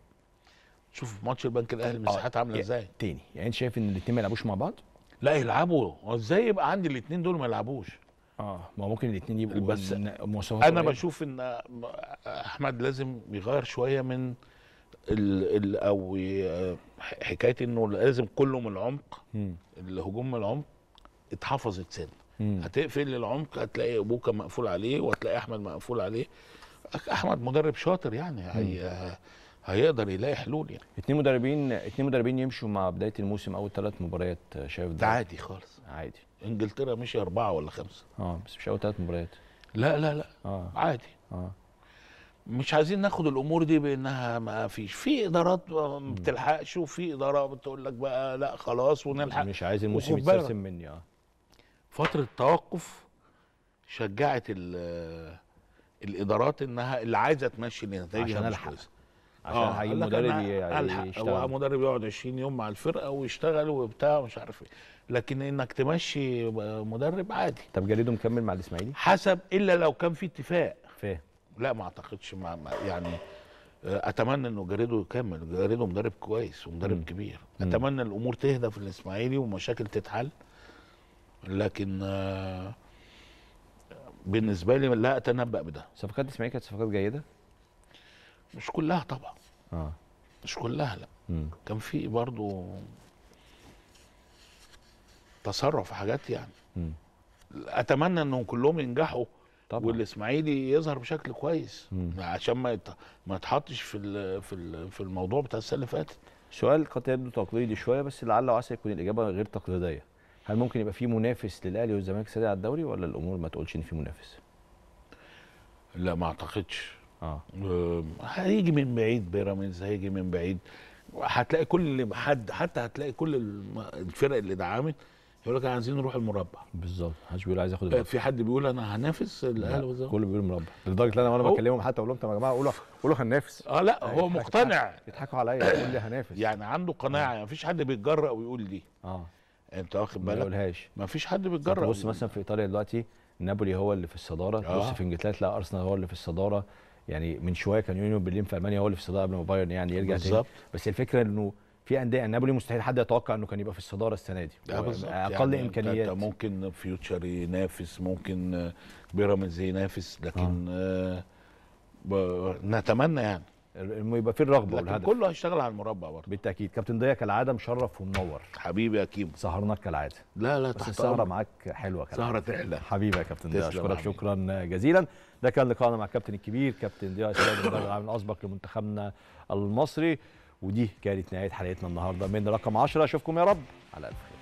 شوف ماتش البنك الاهلي المساحات آه، عامله ازاي تاني يعني انت شايف ان الاثنين ما يلعبوش مع بعض لا يلعبوا ازاي يبقى عندي الاثنين دول ما يلعبوش اه ما هو ممكن الاثنين يبقوا بس مواصفات انا بشوف ان احمد لازم يغير شويه من الـ الـ او حكايه انه لازم كله من العمق الهجوم من العمق اتحفظت سنه هتقفل العمق هتلاقي ابوك مقفول عليه وهتلاقي احمد مقفول عليه احمد مدرب شاطر يعني هي هيقدر يلاقي حلول يعني اثنين مدربين اثنين مدربين يمشوا مع بدايه الموسم اول ثلاث مباريات شايف ده عادي خالص عادي انجلترا مشي اربعه ولا خمسه اه بس مش اول ثلاث مباريات لا لا لا آه. عادي آه. مش عايزين ناخد الامور دي بانها ما فيش في ادارات ما بتلحقش وفي اداره بتقول لك بقى لا خلاص ونلحق مش عايز الموسم يتسلسل مني اه فتره التوقف شجعت الادارات انها اللي عايزه تمشي النتائج عشان الحق عشان هعين آه، مدرب يشتغل هو مدرب يقعد 20 يوم مع الفرقه ويشتغل وبتاع ومش عارف ايه لكن انك تمشي مدرب عادي طب جريده مكمل مع الاسماعيلي حسب الا لو كان في اتفاق فاهم لا ما اعتقدش مع يعني آه، اتمنى انه جاريدو يكمل جاريدو مدرب كويس ومدرب م. كبير اتمنى الامور تهدى في الاسماعيلي ومشاكل تتحل لكن آه، بالنسبه لي لا اتنبا بده صفقات الاسماعيلي كانت صفقات جيده مش كلها طبعا اه مش كلها لا مم. كان في برضو تصرف حاجات يعني مم. اتمنى انهم كلهم ينجحوا طبعا. والاسماعيلي يظهر بشكل كويس مم. عشان ما يت... ما يتحطش في ال... في ال... في الموضوع بتاع السنه اللي فاتت سؤال قد يبدو تقليدي شويه بس لعل وعسى يكون الاجابه غير تقليديه هل ممكن يبقى في منافس للاهلي والزمالك السريع على الدوري ولا الامور ما تقولش ان في منافس لا ما اعتقدش آه. اه هيجي من بعيد بيراميدز هيجي من بعيد هتلاقي كل حد حتى هتلاقي كل الفرق اللي دعمت يقول لك عايزين نروح المربع بالظبط محدش بيقول عايز ياخد آه، في حد بيقول انا هنافس الاهلي والزمالك كله بيقول مربع لدرجه ان انا وانا بكلمهم حتى اقول لهم طب يا جماعه قولوا قولوا هننافس اه لا هو مقتنع يضحكوا عليا يقول لي هنافس يعني عنده قناعه يعني مفيش حد بيتجرأ ويقول دي اه انت واخد بالك ما يقولهاش مفيش حد بيتجرأ بص مثلا في ايطاليا دلوقتي نابولي هو اللي في الصداره آه. بص في انجلترا تلاقي ارسنال هو اللي في الصداره يعني من شويه كان يونيون برلين في المانيا هو اللي في الصداره قبل ما بايرن يعني يرجع تاني بس الفكره انه في انديه يعني نابولي مستحيل حد يتوقع انه كان يبقى في الصداره السنه دي اقل يعني امكانيات ممكن فيوتشر ينافس ممكن بيراميدز ينافس لكن آه. آه نتمنى يعني انه يبقى في الرغبه والهدف كله هيشتغل على المربع برضه بالتاكيد كابتن ضياء كالعاده مشرف ومنور حبيبي يا كيمو سهرناك كالعاده لا لا بس السهره معاك حلوه كالعاده سهره تحلى حبيبي يا كابتن ضياء اشكرك شكرا جزيلا ده كان لقاءنا مع الكابتن الكبير كابتن ضياء السيد المدرب العام الاسبق لمنتخبنا المصري ودي كانت نهايه حلقتنا النهارده من رقم 10 اشوفكم يا رب على الف خير